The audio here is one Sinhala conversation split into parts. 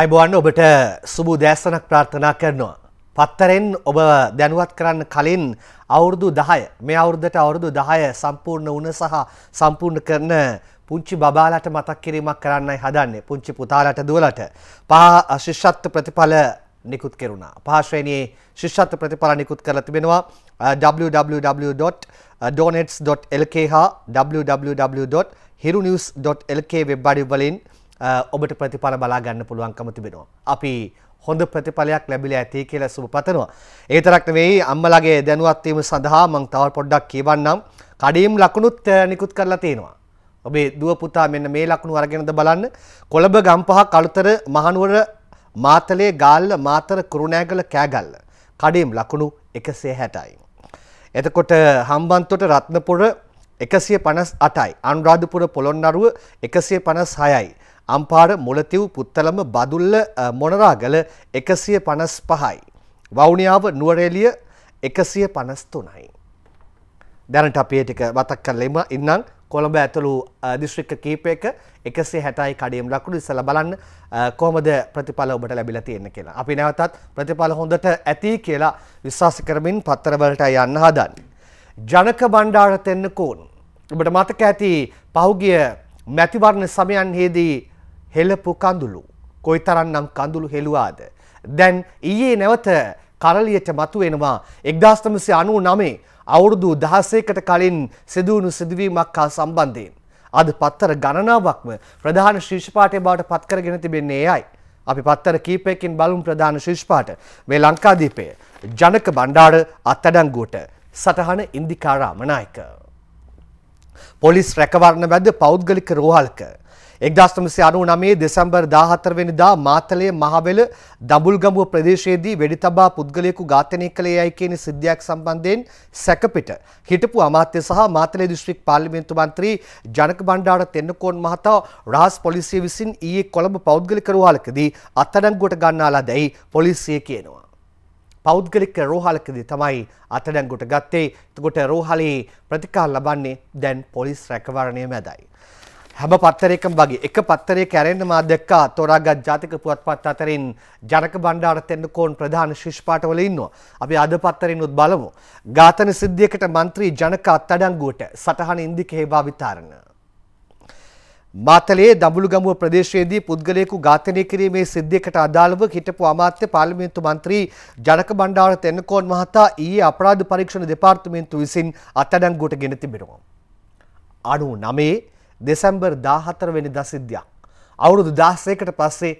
අයිබුවන් ඔබට සුබූ දෑසනක් ප්‍රාර්ථනා කරනවා. පත්තරෙන් ඔබ දැනුවත් කරන්න කලින් අවුරුදු දහය මේ අවුරුදට අවුරුදු දහය සම්පූර්ණ වුණ සහ සම්පූර්ණ කරන පුංචි බබාලට මතක් කිරීමක් කරන්නයි හදන්නේ පුංචි පුතාලට දුවලට පහ ශිෂ්ෂත්ව ප්‍රතිඵල නිකුත් කෙරුණා. පහශ්‍රේණයේ ශිෂ්ෂත්ව ප්‍රතිඵල නිකුත් කරලා තිබෙනවා www.donates.lk හා www.hirunews.lk වෙබ් අඩවි වලින් ඔබට ප්‍රතිඵල බලාගන්න පුළුවන්කම තිබෙනවා. අපි හොඳ ප්‍රතිඵලයක් ලැබිලා ඇති කියලා සුබ පතනවා. ඒ තරක් නෙවෙයි අම්මලාගේ දැනුවත් වීම සඳහා මම තව පොඩ්ඩක් කියවන්නම්. කඩේම් ලකුණුත් නිකුත් කරලා තියෙනවා. ඔබේ දුව පුතා මෙන්න මේ ලකුණු අරගෙනද බලන්න. කොළඹ ගම්පහ කළුතර මහනුවර මාතලේ ගාල්ල මාතර කුරුණෑගල කෑගල්ල. කඩේම් ලකුණු 160යි. එතකොට හම්බන්තොට රත්නපුර 158යි. අනුරාධපුර පොළොන්නරුව 156යි. අම්පාර මුලතිව් පුත්තලම බදුල්ල මොනරාගල එකසිය පනස් පහයි. වෞනියාව නුවරේලිය එකසිය පනස්තුනයි. දැනට අපේටික වතක් කරලෙම ඉන්නම් කොළඹ ඇතුළු දිශ්‍රික්ක කීපයක එකසේ හැටයි කඩියම් ලකුණු ඉසල බලන්න කොහොමද ප්‍රතිඵල ඔබට ලැබිලා තියෙන කියලා. අපි නැවතත් ප්‍රතිඵල හොඳට ඇති කියලා විශ්වාස කරමින් පත්තරවලට යන්න හදන්නේ. ජනක බණ්ඩාර තෙන්නකෝන්. ඔබට මතක ඇති පහුගිය මැතිවරණ සමයන්හිදී හෙලපු කඳුළු. කොයි තරන්නම් කඳුළු හෙළුවාද. දැන් ඊයේ නැවත කරලියට මතුවෙනවා එක්දස්තමසි අනු නමේ අවුරුදු දහසේකට කලින් සිදුවුණු සිදුවීමක් හා සම්බන්ධයෙන්. අද පත්තර ගණනාවක්ම ප්‍රධාන ශිෂ්පාටය බවට පත්කරගෙන තිබෙන්නේ යයි. අපි පත්තර කීපයකින් බලුම් ප්‍රධාන ශිෂ්පාට මේ ලංකාදීපය ජනක බණ්ඩාඩ අත්තඩංගුවට සටහන ඉන්දිකාරාමනායක. පොලිස් රැකවරණ වැද පෞද්ගලික රෝහල්ක 1999 දෙසැම්බර් 14 වෙනිදා මාතලේ මහවැල දඹුල්ගමුව ප්‍රදේශයේදී වෙඩි තබා පුද්ගලයෙකු ඝාතනය කළේ යයි කියන සිද්ධියක් සම්බන්ධයෙන් සැකපිට හිටපු අමාත්‍ය සහ මාතලේ දිස්ත්‍රික් පාර්ලිමේන්තු මන්ත්‍රී ජනක බණ්ඩාර තෙන්නකෝන් මහතා රහස් පොලිසිය විසින් ඊයේ කොළඹ පෞද්ගලික රෝහලකදී අත්අඩංගුවට ගන්නාලා දැයි පොලිසිය කියනවා. පෞද්ගලික රෝහලකදී තමයි අත්අඩංගුවට ගත්තේ. එතකොට රෝහලේ ප්‍රතිකාර ලබන්නේ දැන් පොලිස් රැකවරණය මැදයි. හැම පත්තරයකම වගේ එක පත්තරේ කැරෙන්න මා දැක්කා තෝරාගත් ජාතික පුවත්පත් අතරින් ජනක බණ්ඩාර තෙන්නකෝන් ප්‍රධාන ශිෂ්පාටවල ඉන්නවා. අපි අද පත්තරිනුත් බලමු. ඝාතන සිද්ධියකට മന്ത്രി ජනක අත්අඩංගුවට සටහන ඉන්දිකේ භාවිතාරණ. මාතලේ දඹුළුගමුව ප්‍රදේශයේදී පුද්ගලයෙකු ඝාතනය කිරීමේ සිද්ධියකට අදාළව හිටපු අමාත්‍ය පාර්ලිමේන්තු මන්ත්‍රී ජනක බණ්ඩාර තෙන්නකෝන් මහතා ඊයේ අපරාධ පරීක්ෂණ දෙපාර්තමේන්තුව විසින් අත්අඩංගුවට ගෙන තිබෙනවා. 99 දෙසැම්බර් 14 වෙනි දා සිද්ධියක්. අවුරුදු 16කට පස්සේ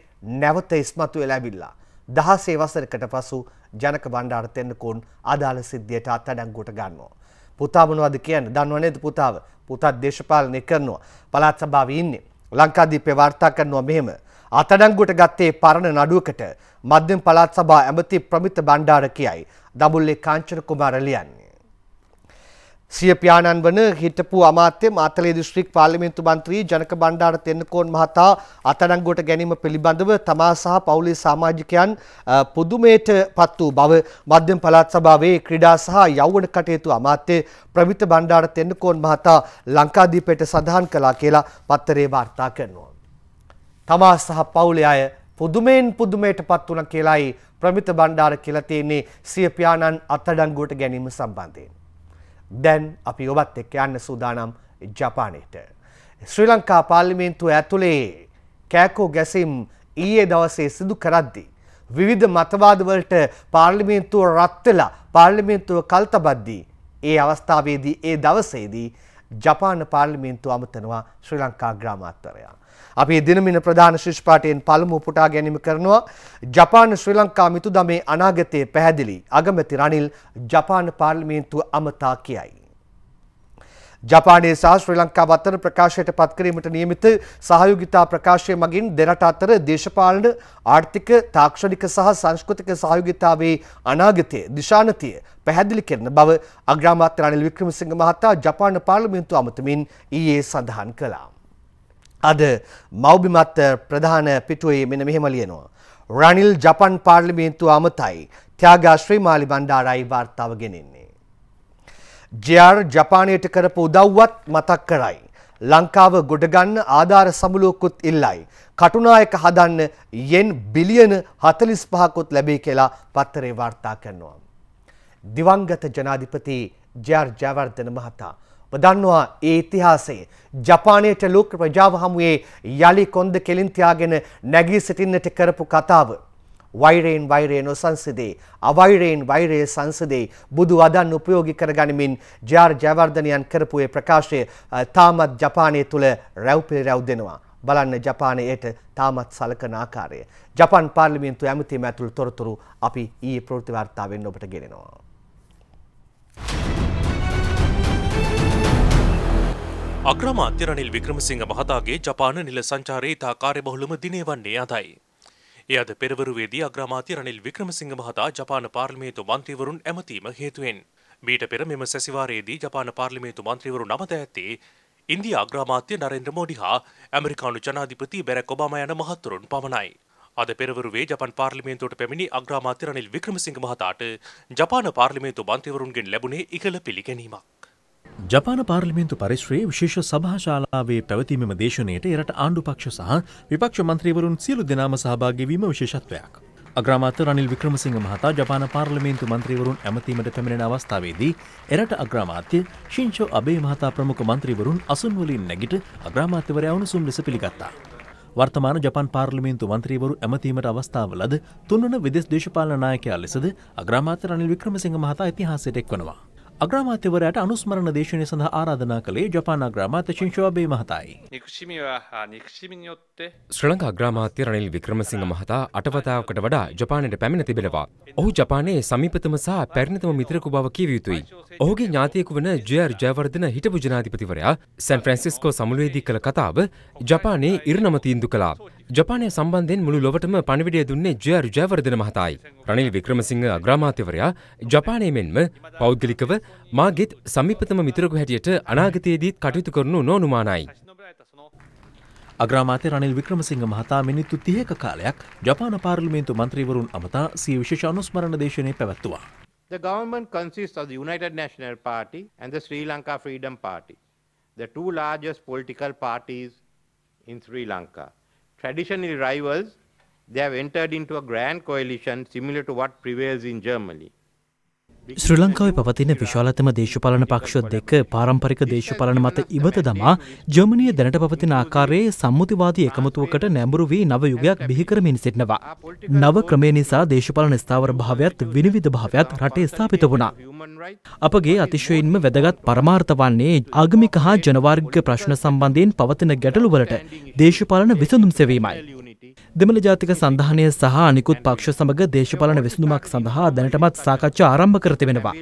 නැවත ඉස්මතු වෙලා ඇවිල්ලා. 16 වසරකට පසු ජනක බණ්ඩාර තෙන්නකෝන් අදාළ සිද්ධියට අත්අඩංගුවට ගන්නවා. පුතා මොනවද කියන්නේ? දන්නව නේද පුතාව? පුතා දේශපාලනය කරනවා. පළාත් සභාවේ ඉන්නේ. ලංකාදීපේ වාර්තා කරනවා මෙහෙම. අත්අඩංගුවට ගත්තේ පරණ නඩුවකට මධ්‍යම පළාත් සභා ඇමති ප්‍රමිත බණ්ඩාර කියයි. දඹුල්ලේ කාංචන කුමාර ලියන්නේ. සිය පියාණන් වන හිටපු අමාත්‍ය මාතලේ දිස්ත්‍රික් පාර්ලිමේන්තු මන්ත්‍රී ජනක බණ්ඩාර තෙන්නකෝන් මහතා අත්අඩංගුවට ගැනීම පිළිබඳව තමා සහ පවුලේ සමාජිකයන් පුදුමයට පත් වූ බව මධ්‍යම පළාත් සභාවේ ක්‍රීඩා සහ යෞවන කටයුතු අමාත්‍ය ප්‍රවිත බණ්ඩාර තෙන්නකෝන් මහතා ලංකාදීපයට සඳහන් කළා කියලා පත්තරේ වාර්තා කරනවා. තමා සහ පවුලේ අය පුදුමෙන් පුදුමයට පත් වුණ කියලායි ප්‍රමිත බණ්ඩාර කියලා තියෙන්නේ සිය පියාණන් අත්අඩංගුවට ගැනීම සම්බන්ධයෙන්. දැන් අපි ඔබත් එක්ක යන්න සූදානම් ජපානයට. ශ්‍රී ලංකා පාර්ලිමේන්තුව ඇතුළේ කෑකෝ ගැසීම් ඊයේ දවසේ සිදු කරද්දි. විවිධ මතවාදවලට පාර්ලිමේන්තුව රත්වෙලා පාර්ලිමේන්තුව කල්තබද්දී. ඒ අවස්ථාවේදී ඒ දවසේදී ජපාන පාර්ලිමේන්තු අමතනවා ශ්‍රී ලංකා ග්‍රාමාත්තරයා. අපි දිනමින ප්‍රධාන ශිෂ්පාටයෙන් පළමු පුටා ගැනීම කරනවා ජපාන ශ්‍රී ලංකා මිතුදමේ අනාගතයේ පැහැදිලි අගමැති රනිල් ජපාන පාර්ලිමේන්තුව අමතා කියයි. ජපානයේ සහ ශ්‍රී ලංකාව අතර ප්‍රකාශයට පත්කිරීමට නියමිත සහයෝගිතා ප්‍රකාශය මගින් දෙරට අතර දේශපාලන ආර්ථික තාක්ෂණික සහ සංස්කෘතික සහයෝගිතාවේ අනාගතය දිශානතිය පැහැදිලි කරන බව අග්‍රාමාත්‍ය රනිල් වික්‍රමසිංහ මහතා ජපාන පාර්ලිමේන්තුව අමතමින් ඊයේ සඳහන් කළා. අද මෞබිමත් ප්‍රධාන පිටුවේ මෙන මෙහෙම ලියනවා. රනිල් ජපන් පාර්ලිමේන්තුව අමතයි ත්‍යාගාශ්‍රී මාලි බණ්ඩාරයි වාර්තාව ගෙනෙන්නේ. ජයාර් ජපානයට කරපු උදව්වත් මතක් කරයි. ලංකාව ගොඩගන්න ආධාර සමුලුවකුත් ඉල්ලයි. කටුනායක හදන්න යෙන් බිලියන හතලිස් පහකුත් ලැබේ කියලා පත්තරේ වාර්තා කරනවා. දිවංගත ජනාධිපති ජයාර් ජයවර්ධන මහතා දන්නවා ඒ ඉතිහාසයේ ජපානයට ලෝක ප්‍රජාව හමුවේ යළි කොන්ද කෙලින් තියාගෙන නැගී සිටින්නට කරපු කතාව වෛරයෙන් වෛරය නොසංසදේ අවෛරයෙන් වෛරය සංසදේ බුදු අදන් උපයෝගී කරගනිමින් ජාර් ජයවර්ධනයන් කරපු ඒ ප්‍රකාශය තාමත් ජපානය තුළ රැව්පිලි රැව් දෙනවා බලන්න ජපානයට තාමත් සලකන ආකාරය ජපන් පාර්ලිමේන්තු ඇමතිම ඇතුළු තොරතුරු අපි ඊයේ ප්‍රවෘත්ති වාර්තාවෙන් ඔබට ගෙනෙනවා අග්‍රම අත්‍යරනිල් වික්‍රමසිංහ මහතාගේ ජපාන නිල සංචාරයේ ඉතා කාර්යබහුලම දිනේ වන්නේ අදයි. එය අද පෙරවරුවේදී අග්‍රාමාත්‍ය රනිල් වික්‍රමසිංහ මහතා ජපාන පාර්ලිමේන්තු මන්ත්‍රීවරුන් ඇමතීම හේතුවෙන්. මීට පෙර මෙම සැසිවාරයේදී ජපාන පාර්ලිමේන්තු මන්ත්‍රීවරු නමත ඇත්තේ ඉන්දිය අග්‍රාමාත්‍ය නරෙන්ද්‍ර මෝඩි හා ඇමරිකානු ජනාධිපති බැරැක් ඔබාම යන මහත්තුරුන් පමණයි. අද පෙරවරුවේ ජපන් පාර්ලිමේන්තුවට පැමිණි අග්‍රාමාත්‍ය රනිල් වික්‍රමසිංහ මහතාට ජපාන පාර්ලිමේන්තු මන්ත්‍රීවරුන්ගෙන් ලැබුණේ ඉහළ පිළිගැනීමක්. ජපාන පාර්ලිමේන්තු පරිශ්‍රයේ විශේෂ සභාශාලාවේ පැවතීමම දේශනයට එරට ආණ්ඩු පක්ෂ සහ විපක්ෂ මන්ත්‍රීවරුන් සියලු දෙනාම සහභාගවීම විශේෂත්වයක්. අග්‍රාමාත රනිල් වික්‍රමසිංහ මහතා ජපාන පාර්ලිමේන්තු මන්ත්‍රීවරුන් ඇමතීමට පැමිණෙන අවස්ථාවේදී එරට අග්‍රාමාත්‍ය ශිංෂෝ අබේ මහතා ප්‍රමුඛ මන්ත්‍රීවරුන් අසුන්වලින් නැගිට අග්‍රාමාත්‍යවරයා උණුසුම් ලෙස පිළිගත්තා. වර්තමාන ජපන් පාර්ලිමේන්තු මන්ත්‍රීවරු ඇමතීමට අවස්ථාවලද තුන්වන විදෙස් දේශපාලන නායකයා ලෙසද අග්‍රාමාත්‍ය රනිල් වික්‍රමසිංහ මහතා ඉතිහාසයට එක්වනවා. අග්‍රාමාත්‍යවරයට අනුස්මරණ දේශනය සඳහා ආරාධනා කළේ ජපාන අග්‍රාමාත්‍ය ශින්ෂෝබේ මහතායි. ශ්‍රී ලංකා අග්‍රාමාත්‍ය රනිල් වික්‍රමසිංහ මහතා අටවතාවකට වඩා ජපානයට පැමිණ තිබෙනවා. ඔහු ජපානයේ සමීපතම සහ පැරණිතම මිත්‍රකු බව කිව යුතුයි. ඔහුගේ ඥාතියෙකු වන ජේ.ආර්. ජයවර්ධන හිටපු ජනාධිපතිවරයා සැන් ෆ්‍රැන්සිස්කෝ සමුළුවේදී කළ කතාව ජපානයේ ඉරණම තීන්දු කළා. ජපානය සම්බන්ධයෙන් මුළු ලොවටම පණවිඩය දුන්නේ ජයර් ජයවර්ධන මහතායි. රනිල් වික්‍රමසිංහ අග්‍රාමාත්‍යවරයා ජපානය මෙන්ම පෞද්ගලිකව මාගෙත් සමීපතම මිතුරකු හැටියට අනාගතයේදීත් කටයුතු කරනු නොනුමානයි. අග්‍රාමාත්‍ය රනිල් වික්‍රමසිංහ මහතා මිනිත්තු තියක කාලයක් ජපාන පාර්ලිමේන්තු මන්ත්‍රීවරුන් අමතා සිය විශේෂ අනුස්මරණ දේශනය පැවැත්තුවා. The government consists of the United National Party and the Sri Lanka Freedom Party, the two largest political parties in Sri Lanka. traditional rivals, they have entered into a grand coalition similar to what prevails in Germany. ශ්‍රී ලංකාවේ පවතින විශාලතම දේශපාලන පක්ෂ දෙක පාරම්පරික දේශපාලන මත ඉවත දමා ජර්මනිය දැනට පවතින ආකාරයේ සම්මුතිවාදී එකමුතුවකට නැඹුරු වී නව යුගයක් බිහිකරමින් සිටිනවා. නව ක්‍රමය නිසා දේශපාලන ස්ථාවර භාවයත් විනිවිධ භාවයත් රටේ ස්ථාපිත වුණා. අපගේ අතිශයින්ම වැදගත් පරමාර්ථ වන්නේ ආගමික හා ජනවාර්ගික ප්‍රශ්න සම්බන්ධයෙන් පවතින ගැටලුවලට දේශපාලන විසඳුම් සෙවීමයි. දෙමළ ජාතික සඳහනය සහ අනිකුත් පක්ෂ සමඟ දේශපාලන විසඳුමක් සඳහා දැනටමත් සාකච්ඡා ආරම්භ කර තිබෙනවා.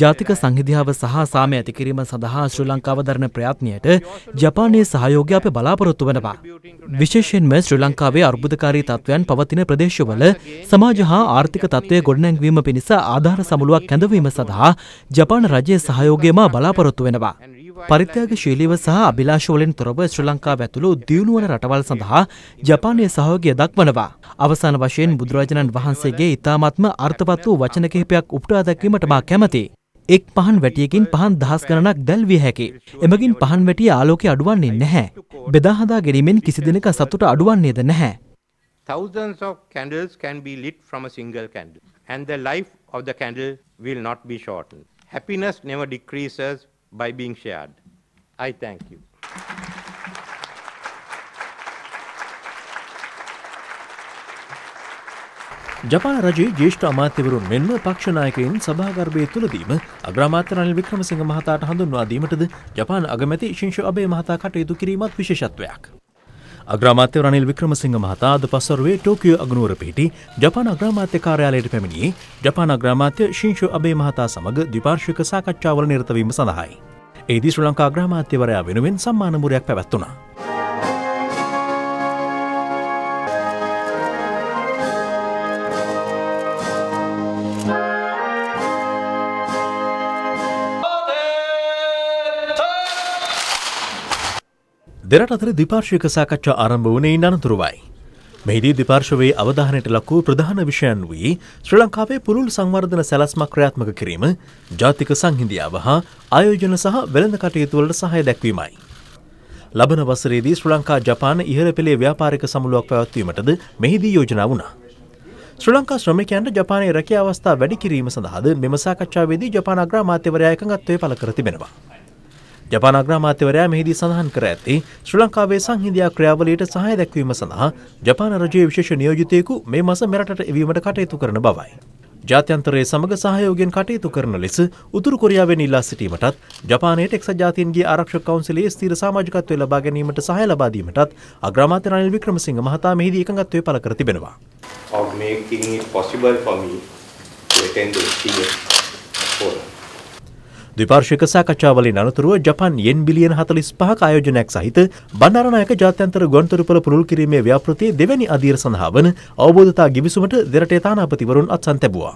ජාතික සංහිධියාව සහ සාමය ඇතිකිරීම සඳහා ශ්‍රී ලංකාව දරන ප්‍රයත්නයට ජපානයේ සහයෝගය අප බලාපොරොත්තු වනවා. විශේෂයෙන්ම ශ්‍රී ලංකාවේ අර්බුදකාරී තත්ත්වයන් පවතින ප්‍රදේශවල සමාජ හා ආර්ථික තත්ත්වය ගොඩනැංවීම පිණිස ආධාර සමුළුවක් කැඳවීම සඳහා ජපාන රජයේ සහයෝගයම බලාපොරොත්තු වෙනවා. පරිත්‍යාග ශීලීව සහ අභිලාෂවලින් තොරව ශ්‍රී ලංකාව ඇතුළු දියුණුවන රටවල් සඳහා ජපානය සහෝගය දක්වනවා. අවසාන වශයෙන් බුදුරජාණන් වහන්සේගේ ඉතාමත්ම අර්ථවත් වූ වචන කිහිපයක් උපුටා දැක්වීමට මා කැමති. එක් පහන් වැටියකින් පහන් දහස් ගණනක් දැල්විය හැකි. එමගින් පහන් වැටිය ආලෝකය අඩුවන්නේ නැහැ. බෙදාහදා ගැනීමෙන් කිසි දෙනක සතුට අඩුවන්නේද නැහැ. Thousands of candles can be lit from a single candle and the life of the candle will not be shortened. Happiness never decreases by being shared. I thank you. ජපාන රජයේ ජේෂ්ඨ අමාත්‍යවරුන් මෙන්ම පක්ෂනායකයින් සභාගර්භය තුළදීම අග්‍රාමාත්‍යරනිල් වික්‍රමසිංහ මහතාට හඳුන්වා දීමටද ජපාන අගමැති ශිංෂ අබේ මහතා කටයුතු කිරීමත් විශේෂත්වයක්. අග්‍රාමාත්‍ය රනිල් වික්‍රමසිංහ මහතා අද පස්වරුවේ ටෝකියෝ අගනුවර පිහිටි ජපාන අග්‍රාමාත්‍ය කාර්යාලයට පැමිණියේ ජපාන අග්‍රාමාත්‍ය ශිංෂු අබේ මහතා සමග ද්විපාර්ශ්වික සාකච්ඡාවල නිරතවීම සඳහායි. ඒදී ශ්‍රී ලංකා අග්‍රාමාත්‍යවරයා වෙනුවෙන් සම්මානමුරයක් පැවැත්වුණා. දෙරට අතර දිපාර්ශයක සාකච්ඡා ආරම්භ වනේ අනතුරුවයි. මෙහිදී දිපාර්ශවයේ අවධානයට ලක්වූ ප්‍රධාන විෂයන් වී ශ්‍ර ලංකාවේ පුළුල් සංවර්ධන සැලස්මක් ක්‍රියාත්මක කිරීම ජාතික සංහින්දියාව හා ආයෝජන සහ වෙළඳ කටයුතුවලට සහය දැක්වීමයි. ලබන වසරේදී ශ්‍ර ලංකා ජපාන ඉහළ පෙළේ ව්‍යාපාරික සමුළුවක් පැවැත්වීමටද මෙහිදී යෝජන වුණා. ශ්‍ර ලංකා ශ්‍රමිකයන්ට ජපානය රැකිය අවස්ථා වැඩි කිරීම සඳහාද මෙම සාකච්ඡාවේදී ජපාන අග්‍රාමාත්‍යවරයා එකඟත්වය පළ කර තිබෙනවා. ජපාන අග්‍රාමාත්‍යවරයා මෙහිදී සඳහන් කර ඇත්තේ ශ්‍රී ලංකාවේ සංහිඳියා ක්‍රියාවලියට සහාය දැක්වීම සඳහා ජපාන රජයේ විශේෂ නියෝජිතයෙකු මේ මස මෙරටට එවීමට කටයුතු කරන බවයි. ජාත්‍යන්තරයේ සමග සහයෝගෙන් කටයුතු කරන ලෙස උතුරු කොරියාවෙන් ඉල්ලා සිටීමටත් ජපානයේ ටෙක්සස් ජාතීන්ගේ ආරක්ෂක කවුන්සිලයේ ස්ථිර සමාජිකත්වය ලබා ගැනීමට සහාය ලබා දීමටත් අග්‍රාමාත්‍ය රනිල් වික්‍රමසිංහ මහතා මෙහිදී එකඟත්වය පළ කර තිබෙනවා. of making it possible for me to attend the CF forum. දෙපාර්ශක සාකච්ඡාවලින් අනතුරුව ජපන් යෙන් බිලියන හතලිස් පහක ආයෝජනයක් සහිත බණ්ඩාරනායක ජාත්‍යන්තර ගොන්තොරපල පුරුල් කිරීමේ ව්‍යාපෘතිය දෙවැනි අධීර සඳහා වන අවබෝධතා ගිවිසුමට දෙරටේ තානාපතිවරුන් අත්සන් තැබුවා.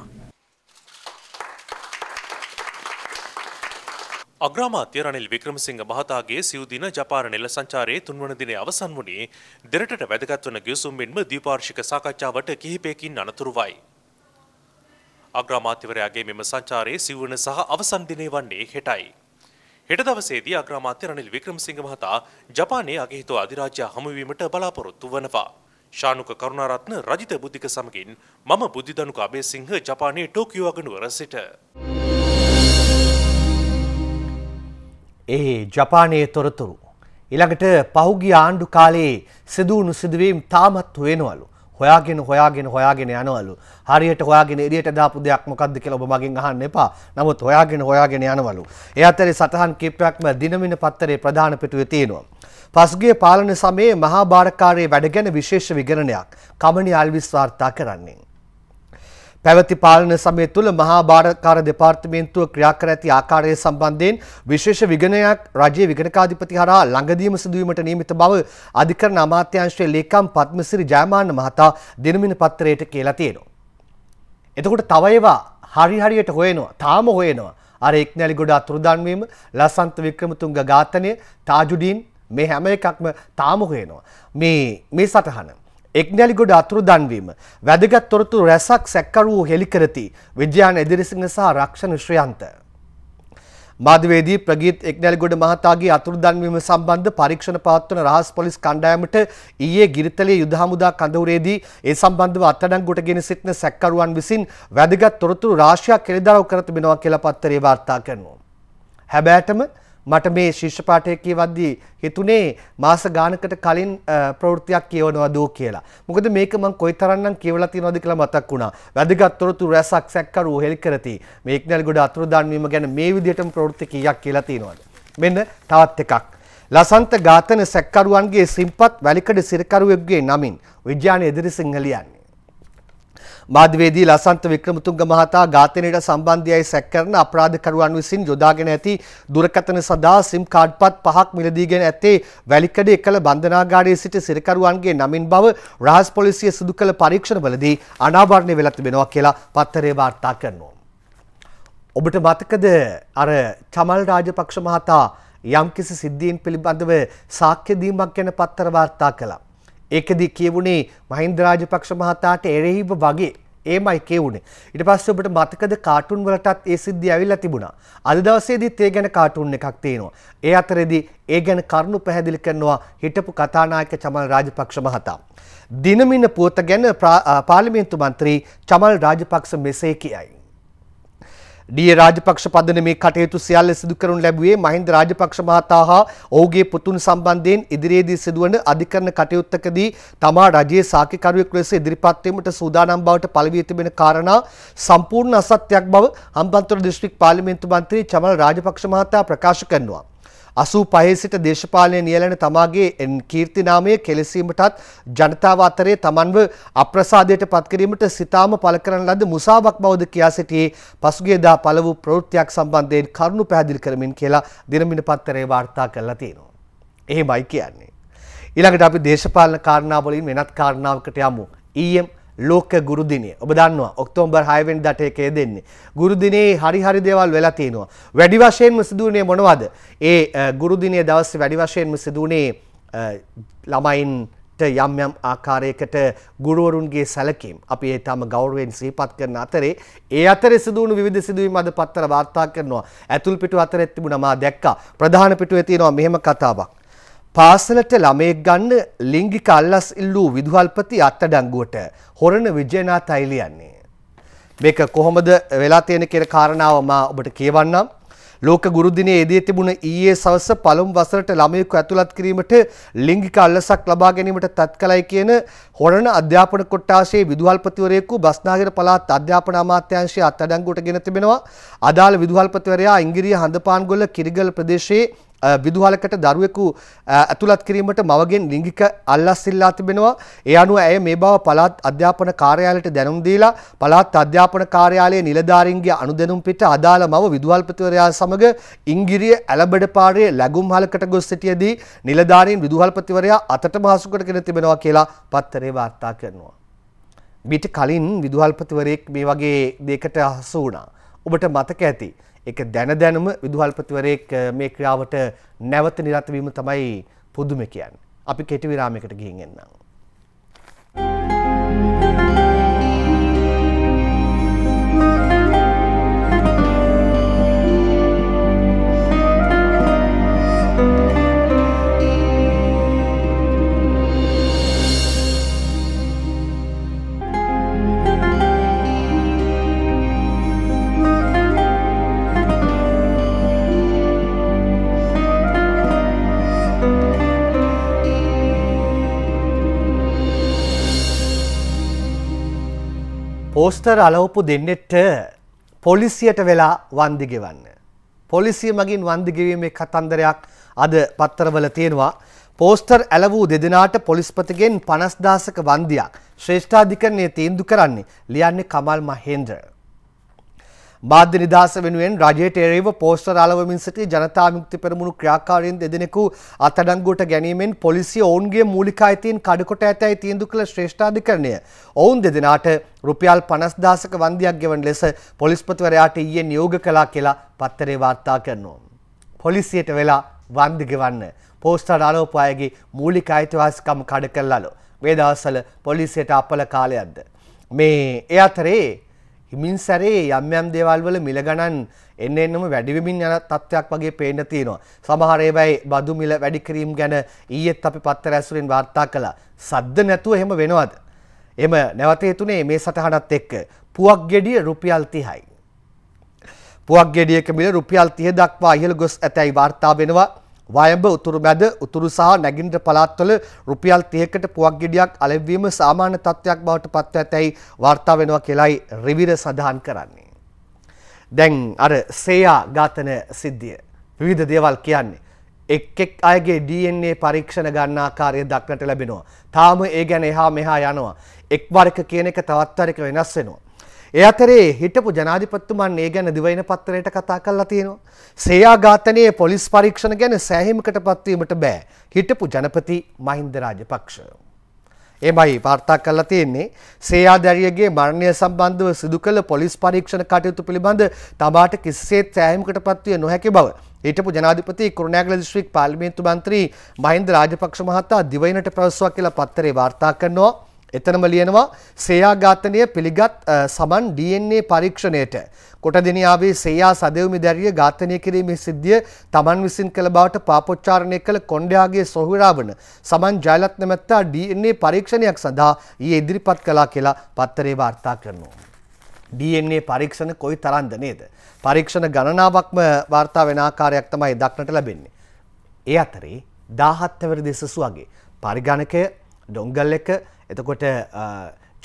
අග්‍රාමාත්‍ය රනිල් වික්‍රමසිංහ මහතාගේ සිව්දින ජපාන නෙල සංචාරයේ තුන්වන දිනේ අවසන් වුණේ දෙරටට වැදගත් වන ගිවිසුම් මෙන්ම ද්විපාර්ශික සාකච්ඡාවට කිහිපයකින් අනතුරුවයි. අග්‍රාමාත්‍යවරයාගේ මෙම සංචාරයේ සිවුවන සහ අවසන් දිනය වන්නේ හෙටයි. හෙට දවසේදී අග්‍රාමාත්‍ය රනිල් වික්‍රමසිංහ මහතා ජපානයේ අගහිතු අධිරාජ්‍ය හමුවීමට බලාපොරොත්තු වනවා. ශානුක කරුණාරත්න රජිත බුද්ධික සමගින් මම බුද්ධිධනුක අබේසිංහ ජපානයේ ටෝකියෝ අගනුවර සිට. ඒ ජපානයේ තොරතුරු. ඊළඟට පහුගිය ආණ්ඩු කාලයේ සිදුවුණු සිදුවීම් තාමත් හොයනවලු. හොයාගෙන හොයාගෙන හොයාගෙන යනවලු. හරියට හොයාගෙන එළියට දාපු දෙයක් මොකද්ද කියලා ඔබ මගෙන් අහන්න එපා. නමුත් හොයාගෙන හොයාගෙන යනවලු. ඒ අතරේ සටහන් කිහිපයක්ම දිනමින පත්තරේ ප්‍රධාන පිටුවේ තියෙනවා. පසුගිය පාලන සමයේ මහා බාරකාරයේ වැඩ ගැන විශේෂ විගණනයක් කමනි අල්විස් වාර්තා කරන්නේ. පැවති පාලන සමය තුළ මහා භාරකාර දෙපාර්තමේන්තුව ක්‍රියා කර ඇති ආකාරය සම්බන්ධයෙන් විශේෂ විගණනයක් රජයේ විගණකාධිපති හරහා ළඟදීම සිදුවීමට නියමිත බව අධිකරණ අමාත්‍යාංශයේ ලේකම් පද්මසිරි ජයමාන්න මහතා දිනමින පත්‍රයට කියලා තියෙනවා. එතකොට තව ඒවා හරි හරියට හොයනවා. තාම හොයනවා. අර එක්නැලි ගොඩ අතුරුදන් වීම, ලසන්ත වික්‍රමතුංග ඝාතනය, තාජුඩීන් මේ හැම එකක්ම තාම හොයනවා. මේ මේ සටහන එක්නැලිගොඩ අතුරුදන්වීම වැදගත් තොරතුරු රැසක් සැක්කරුවෝ හෙළි කරති විද්‍යාන එදිරිසිංහ සහ රක්ෂණ ශ්‍රයන්ත. මාධවේදී ප්‍රගීත් එක්නැලිගොඩ මහතාගේ අතුරුදන්වීම සම්බන්ධ පරීක්ෂණ පවත්වන රහස් පොලිස් කණ්ඩායමට ඊයේ ගිරිතලයේ යුද හමුදා කඳවුරේදී ඒ සම්බන්ධව අත්අඩංගුවට ගෙන සිටින සැක්කරුවන් විසින් වැදගත් තොරතුරු රාශියක් කෙළිදරව් කර තිබෙනවා කියලා පත්තරේ වාර්තා කරනවා. හැබෑටම මට මේ ශිෂ්‍ය පාඨය කියවද්දී හිතුනේ මාස ගානකට කලින් ප්‍රවෘත්තියක් කියවනවා දෝ කියලා. මොකද මේක මම කොයිතරම්නම් කියවලා තියෙනවද කියලා මතක් වුණා. වැදගත් තොරතුරු රැසක් සැක්කරුවෝ හෙළි කරති. මේ ඉක්නල් ගොඩ අතුරුදන් වීම ගැන මේ විදිහටම ප්‍රවෘත්ති කීයක් කියලා තියෙනවද? මෙන්න තවත් එකක්. ලසන්ත ඝාතන සැක්කරුවන්ගේ සිම්පත් වැලිකඩ සිරකරුවෙකුගේ නමින් විද්‍යාන එදිරිසිංහ ලියන්නේ මාධ්‍යවේදී ලසන්ත වික්‍රමතුංග මහතා ඝාතනයට සම්බන්ධයයි සැක කරන අපරාධකරුවන් විසින් යොදාගෙන ඇති දුරකථන සඳහා සිම් කාඩ්පත් පහක් මිලදීගෙන ඇත්තේ වැලිකඩ එකල බන්ධනාගාරයේ සිට සිරකරුවන්ගේ නමින් බව රහස් පොලිසිය සිදු කළ පරීක්ෂණවලදී අනාවරණය වෙලා තිබෙනවා කියලා පත්තරේ වාර්තා කරනවා. ඔබට මතකද අර චමල් රාජපක්ෂ මහතා යම්කිසි සිද්ධීන් පිළිබඳව සාක්්‍ය දීමක් ගැන පත්තර වාර්තා කළා. ඒකෙදි කියවුණේ මහින්ද රාජපක්ෂ මහතාට එරෙහිව වගේ ඒමයි කියවුණේ. ඊට පස්සේ ඔබට මතකද කාටුන් වලටත් ඒ සිද්ධිය ඇවිල්ලා තිබුණා. අද දවසේදීත් ඒ ගැන කාටුන් එකක් තියෙනවා. ඒ අතරේදී ඒ ගැන කරුණු පැහැදිලි කරනවා හිටපු කතානායක චමල් රාජපක්ෂ මහතා. දිනමින පුවත ගැන පාර්ලිමේන්තු මන්ත්‍රී චමල් රාජපක්ෂ මෙසේ කියයි. ඩී රාජපක්ෂ පදන මේ කටයුතු සියල්ල සිදු කරනු ලැබුවේ මහින්ද රාජපක්ෂ මහතා හා ඔහුගේ පුතුන් සම්බන්ධයෙන් ඉදිරියේදී සිදුවන අධිකරණ කටයුත්තකදී තමා රජයේ සාකච්ඡාකරුවෙක් ලෙස ඉදිරිපත් වීමට සූදානම් බවට පළවී තිබෙන කාරණා සම්පූර්ණ අසත්‍යක් බව හම්බන්තොට දිස්ත්‍රික් පාර්ලිමේන්තු මන්ත්‍රී චමල් රාජපක්ෂ මහතා ප්‍රකාශ කරනවා. අසූ පහේසිට දේශපාලනය නියලන තමාගේ කීර්තිනාමය කෙලෙසීමටත් ජනතාව අතරේ තමන්ව අප්‍රසාදයට පත්කිරීමට සිතාම පල කරන ලද මුසාවක් බවද කියා සිටියේ පසුගේදා පළ වූ ප්‍රවෘත්තියක් සම්බන්ධයෙන් කරුණු පැහැදිලි කරමින් කියලා දිනමින පත්තරේ වාර්තා කරලා තියෙනවා. එහෙමයි කියන්නේ. ඊළඟට අපි දේශපාලන කාරණාවලින් වෙනත් කාරණාවකට යමු. ඊයේ ලෝක ගුරුදිනය ඔබ දන්නවා ඔක්තෝම්බර් 6 වෙනි දට එකේ දෙන්නේ ගුරුදිනේ හරි හරි දේවල් වෙලා තියෙනවා වැඩි වශයෙන්ම සිදුුනේ මොනවද ඒ ගුරුදිනේ දවසේ වැඩි වශයෙන්ම සිදුුනේ ළමයින්ට යම් යම් ආකාරයකට ගුරුවරුන්ගේ සැලකීම් අපි ඒ තම ගෞරවයෙන් සිහිපත් කරන අතරේ ඒ අතරේ සිදුවුණු විවිධ සිදුවීම් අද පත්තර වාර්තා කරනවා ඇතුල් පිටු අතරෙත් තිබුණා මා දැක්කා ප්‍රධාන පිටුවේ තියෙනවා මෙහෙම කතාවක් පාසලට ළමයෙක් ගන්න ලිංගික අල්ලස් ඉල්ලූ විදුහල්පති අත්අඩංගුවට හොරණ විජයනාත් අයිලියන්නේ. මේක කොහොමද වෙලා තියෙන කියන කාරණාව මා ඔබට කියවන්නම්. ලෝක ගුරුදිනයේ එදී තිබුණ ඊයේ සවස පළමු වසරට ළමයෙකු ඇතුළත් කිරීමට ලිංගික අල්ලසක් ලබා ගැනීමට තත්කලයි කියන හොරණ අධ්‍යාපන කොට්ටාශයේ විදුහල්පතිවරයෙකු බස්නාහිර පළාත් අධ්‍යාපන අමාත්‍යාංශය අත්අඩංගුවට ගෙන තිබෙනවා. අදාළ විදුහල්පතිවරයා ඉංගිරිය හඳපාන්ගොල්ල කිරිගල ප්‍රදේශයේ විදුහලකට දරුවෙකු ඇතුළත් කිරීමට මවගෙන් ලිංගික අල්ලස් ඉල්ලා තිබෙනවා. ඒ අනුව ඇය මේ බව පළාත් අධ්‍යාපන කාර්යාලයට දැනුම් දීලා පළාත් අධ්‍යාපන කාර්යාලයේ නිලධාරීන්ගේ අනුදැනුම් පිට අදාළ මව විදුහල්පතිවරයා සමග ඉංගිරිය ඇලබඩ පාරේ ලැබුම් හලකට ගොස් සිටියේදී නිලධාරීන් විදුහල්පතිවරයා අතට මහසුකරගෙන තිබෙනවා කියලා පත්තරේ වාර්තා කරනවා. මිට කලින් විදුහල්පතිවරයෙක් මේ වගේ දෙයකට හසු වුණා. ඔබට මතක ඇති. එක දැන දැනුම විදුහල්පතිවරයෙක් මේ ක්‍රියාවට නැවත නිරතවීම තමයි පුදුම කියන්. අපි කෙටිවිරාමකට ගිහින් එන්නම්. පෝස්ටර් අලවපු දෙන්නෙට පොලිසියට වෙලා වන්දි ගෙවන්න. පොලිසිය මගින් වන්දි ගෙවීමේ කතන්දරයක් අද පත්තරවල තියෙනවා. පෝස්ටර් ඇලවූ දෙදෙනාට පොලිස්පතිගෙන් පනස්දාසක වන්දියක් ශ්‍රේෂ්ඨාධිකරණය තීන්දු කරන්නේ ලියන්නේ කමල් මහේන්ද්‍ර. මාධ්‍ය නිදහස වෙනුවෙන් රජයට එරෙහිව පෝස්ටර් අලවමින් සිටි ජනතා විමුක්ති පෙරමුණු ක්‍රියාකාරීන් දෙදෙනෙකු අත්අඩංගුවට ගැනීමෙන් පොලිසිය ඔවුන්ගේ මූලික අයිතීන් කඩකොට ඇතැයි තීන්දු කළ ශ්‍රේෂ්ඨාධිකරණය ඔවුන් දෙදෙනාට රුපියල් 50000ක වන්දියක් ගෙවන ලෙස පොලිස්පතිවරයාට ඊයේ නියෝග කළා කියලා පත්තරේ වාර්තා කරනවා. පොලිසියට වෙලා වන්දි ගෙවන්න පෝස්ටර් අලවපු අයගේ මූලික අයිතිවාසිකම් කඩ කළලු. මේ දවස්වල පොලිසියට අපල කාලයක්ද. මේ ඒ අතරේ හිමින් සැරේ යම් යම් දේවල් වල මිල ගණන් එන්න එන්නම වැඩි වෙමින් යන තත්ත්වයක් වගේ පේන්න තියෙනවා. සමහර ඒවායි බදු මිල වැඩි කිරීම ගැන ඊයේත් අපි පත්තර ඇසුරෙන් වාර්තා කළා. සද්ද නැතුව එහෙම වෙනවද? එහෙම නැවත හේතුනේ මේ සටහනත් එක්ක පුවක් ගෙඩිය රුපියල් 30යි. පුවක් ගෙඩියක මිල රුපියල් 30 දක්වා ඉහළ ගොස් ඇතැයි වාර්තා වෙනවා. වයඹ උතුරු මැද උතුරු සහ නැගින්ට පළාත්වල රුපියල් 30කට පුවක් ගෙඩියක් අලෙවීම සාමාන්‍ය තත්ත්වයක් බවට පත්ව ඇතැයි වාර්තා වෙනවා කියලයි රිවිර සඳහන් කරන්නේ. දැන් අර සේයා ඝාතන සිද්ධිය විවිධ දේවල් කියන්නේ එක් එක් අයගේ DNA පරීක්ෂණ ගන්න ආකාරය දක්නට ලැබෙනවා. තාම ඒ ගැන එහා මෙහා යනවා. එක් වරක කියන එක තවත් වරක වෙනස් වෙනවා. ඒ අතරේ හිටපු ජනාධිපතිතුමන් ඒ ගැන දිවයින පත්තරයට කතා කරලා තියෙනවා. සේයා ඝාතනයේ පොලිස් පරීක්ෂණ ගැන සෑහීමකට පත්වීමට බෑ. හිටපු ජනපති මහින්ද රාජපක්ෂ. එමයි වාර්තා කරලා තියෙන්නේ සේයා දැරියගේ මරණය සම්බන්ධව සිදු කළ පොලිස් පරීක්ෂණ කටයුතු පිළිබඳ තමාට කිසිසේත් සෑහීමකට පත්විය නොහැකි බව හිටපු ජනාධිපති කුරුණෑගල දිස්ත්‍රික් පාර්ලිමේන්තු මන්ත්‍රී මහින්ද රාජපක්ෂ මහතා දිවයිනට පැවසුවා කියලා පත්තරේ වාර්තා කරනවා. එතනම ලියනවා සේයා ඝාතනය පිළිගත් සමන් DNA පරීක්ෂණයට කොටදිනියාවේ සේයා සදෙව්මි දැරිය ඝාතනය කිරීමේ සිද්ධිය තමන් විසින් කළ බවට පාපොච්චාරණය කළ කොණ්ඩයාගේ සොහොරාවන සමන් ජයලත් නැමැත්තා DNA පරීක්ෂණයක් සඳහා ඊයේ ඉදිරිපත් කළා කියලා පත්තරේ වාර්තා කරනවා. DNA පරීක්ෂණ කොයි තරම්ද නේද? පරීක්ෂණ ගණනාවක්ම වාර්තා වෙන ආකාරයක් තමයි දක්නට ලැබෙන්නේ. ඒ අතරේ 17 වෙනි දෙසසුවගේ පරිගණකය ඩොංගල් එක එතකොට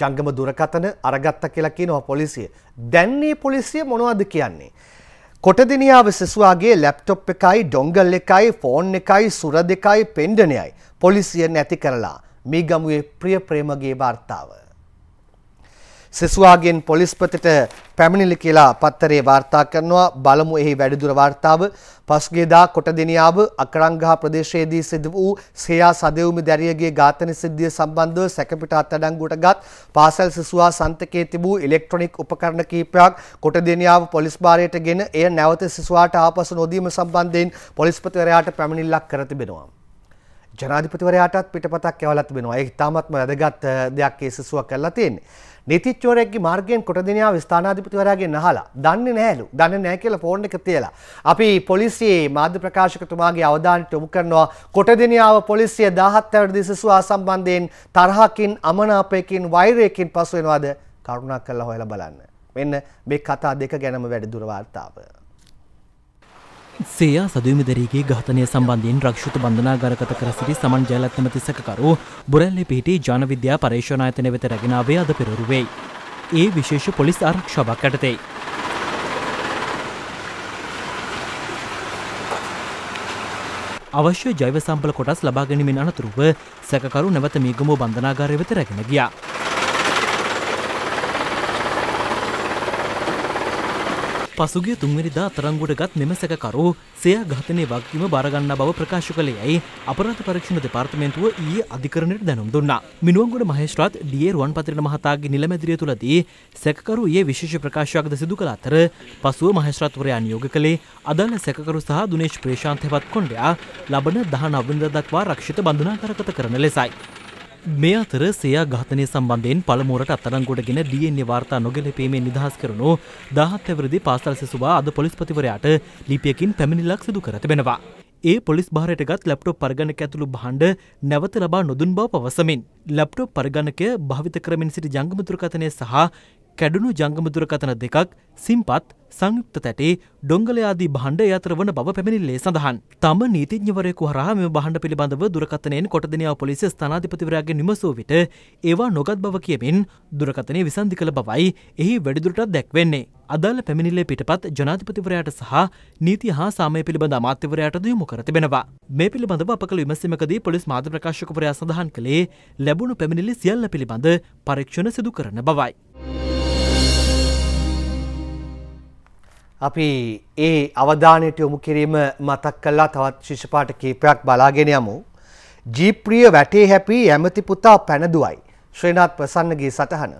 ජංගම දුරකතන අරගත්ත කියලා කියනවා පොලිසිය. දැන්නේ පොලිසිය මොනවද කියන්නේ? කොටදිනියාව සිසුවාගේ ලැප්ටොප් එකයි ඩොංගල් එකයි ෆෝන් එකයි සුර දෙකයි පෙන්ඩනයයි පොලිසිය නැති කරලා මේ ගමුවේ ප්‍රිය ප්‍රේමගේ වාර්තාව. සෙසුවාගෙන් පොලිස්පතට පැමිණිලි කියලා පත්තරේ වාර්තා කරනවා බලමු එහි වැඩිදුර වාර්තාව පස්ගේදා කොටදෙනියාව අකරංගහ ප්‍රදේශයේදී සිදු වූ සේයා සදෙවුමි දැරියගේ ඝාතන සිද්ධිය සම්බන්ධව සැකපිට අත්අඩංගුවට ගත් පාසල් සිසුවා සන්තකයේ තිබූ ඉලෙක්ට්‍රොනික උපකරණ කිහිපයක් කොටදෙනියාව පොලිස් භාරයට ගෙන එය නැවත සිසුවාට ආපසු නොදීම සම්බන්ධයෙන් පොලිස්පතිවරයාට පැමිණිල්ලක් කර තිබෙනවා. ජනාධිපතිවරයාටත් පිටපතක් යවලා තිබෙනවා. ඒක ඉතාමත්ම වැදගත් දෙයක් ඒ සිසුවා කරලා තියෙන්නේ. නීතිච්චෝරෙක්ගේ මාර්ගයෙන් කොටදිනාව ස්ථානාධිපතිවරයාගේ නහලා දන්නේ නැහැලු දන්නේ නැහැ කියලා ෆෝන් එක තියලා අපි පොලිසියේ මාධ්‍ය ප්‍රකාශකතුමාගේ අවධානයට යොමු කරනවා කොටදිනාව පොලිසිය 17 වෙනිදා සිසුවා සම්බන්ධයෙන් තරහකින් අමනාපයකින් වෛරයකින් පසු වෙනවාද කරුණා කරලා හොයලා බලන්න. මෙන්න මේ කතා දෙක ගැනම වැඩිදුර වාර්තාව. සේයා සදවිමදරීගේ ඝාතනය සම්බන්ධයෙන් රක්ෂුත බන්ධනාගරකත කර සිටි සමන් ජයලත්නමති සැකකරු බොරැල්ලි පිහිටි ජානවිද්‍යා පර්ේෂණායතන වෙත රැගෙනාවේ අද පෙරරුවෙයි. ඒ විශේෂ පොලිස් ආරක්ෂාවක් ඇටතෙයි. අවශ්‍ය ජෛව සම්පල කොටස් ලබාගැනීමෙන් අනතුරුව සැකකරු නැවත මීගමෝ බන්ධනාගාරය වෙත රැගෙන ගියා. පසුගිය තුන්වැනිදා තරංගුවට ගත් මෙමසකකරු සෙයා ඝාතනය වගකීම බාරගන්නා බව ප්‍රකාශ කළේ යයි අපරාධ පරීක්ෂණ දෙපාර්තමේන්තුව ඊයේ අධිකරණයට දැනුම් දුන්නා. මිනුවන්ගොඩ මහේස්ත්‍රාත් ඩී.ඒ. රුවන්පතිරණ මහතාගේ නිලමැදිරිය තුලදී සැකකරු ඊයේ විශේෂ ප්‍රකාශයක්ද සිදු කළ අතර පසුව මහේස්ත්‍රාත්වරයා නියෝග කළේ අදාළ සැකකරු සහ දුනේෂ් ප්‍රේශාන්ත හෙවත් කොණ්ඩයා ලබන 19 වෙනිදා දක්වා රක්ෂිත බඳුනාකරගත කරන ලෙසයි. මේ අතර සයා ඝාතනය සම්බන්ධයෙන් පළමුරට අත්තරංගොඩගෙන ඩියන්නේ වාර්තා නොගැලපීමේ නිදහස් කරනු දහත්තවරදි පාසල් සිසුවා අද පොලිස්පතිවරයාට ලිපියකින් පැමිණිලක් සිදු කර තිබෙනවා. ඒ පොලිස් භාරයටගත් ලැප්ටොප් පරගණක ඇතුළු භාණ්ඩ නැවත ලබා නොදුන් බව පවසමින්. ලැප්ටොප් පරගණකය භාවිත කරමින් සිටි ජංගමතුරකතනය සහ කැඩුණු ජංගමදුරකතන දෙකක් සිම්පත් සංයුක්ත තැටේ ඩොංගලයාදී බහණ්ඩ යතර වන බව පැමිණිල්ලේ සඳහන්. තම නීතිඥවරයෙකු හරහා මෙම බහණ්ඩ පිළිබඳව දුරකථනයෙන් කොටදෙනියාව පොලිසිය ස්ථානාධිපතිවරයාගෙන් විමසූ විට ඒවා නොගත් බව කියමින් දුරකථනය විසන්ධි කළ බවයි එහි වැඩිදුරටත් දැක්වෙන්නේ. අදාළ පැමිණිල්ලේ පිටපත් ජනාධිපතිවරයාට සහ නීති හා සාමය පිළිබඳ අමාත්‍යවරයාටද යොමු කර තිබෙනවා. මේ පිළිබඳව අප කළ විමසීමකදී පොලිස් මාධ්‍ය ප්‍රකාශකවරයා සඳහන් කළේ ලැබුණු පැමිණිලි සියල්ල පිළිබඳ පරීක්ෂණ සිදු කරන බවයි. අපි ඒ අවධානයට යොමු කිරීම මතක් කල්ලා තවත් ශිෂපාට කීපයක් බලාගෙන යමු. ජීප්‍රිය වැටේ හැපී ඇමති පුතා පැනදුවයි. ශ්‍රීනාත් ප්‍රසන්නගේ සටහන.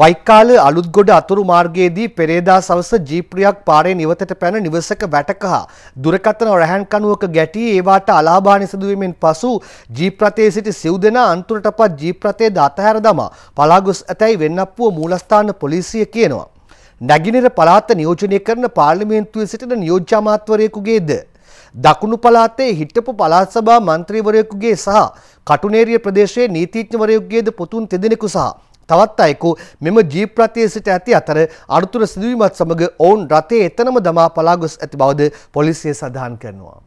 වයිකාල අලුත්ගොඩ අතුරු මාර්ගයේදී පෙරේදා සවස ජීප්‍රියක් පාරේ නිවතට පැන නිවසක වැටකහා දුරකතන රැහන් කණුවක ගැටී ඒවාට අලාභා නිසදුවීමෙන් පසු ජීප්‍රතයේ සිට සිව් දෙනා අන්තුරටපත් ජීප්‍රතයේ ද අතහැර දමා පලාගොස් ඇතැයි වෙන්නප්පුව මූලස්ථාන පොලිසිය කියනවා. නැගිනර පළාත නියෝජනය කරන පාර්ලිමේන්තුවේ සිටින නියෝජ්‍ය අමාත්‍යවරයෙකුගේද දකුණු පළාතේ හිටපු පළාත් සභා මන්ත්‍රීවරයෙකුගේ සහ කටුනේරිය ප්‍රදේශයේ නීතිඥවරයෙකුගේද පුතුන් දෙදෙනෙකු සහ තවත් අයෙකු මෙම ජීප් රථයේ සිට ඇති අතර අනුතුර සිදුවීමත් සමග ඔවුන් රථයේ එතනම දමා පලා ගොස් ඇති බවද පොලිසිය සඳහන් කරනවා.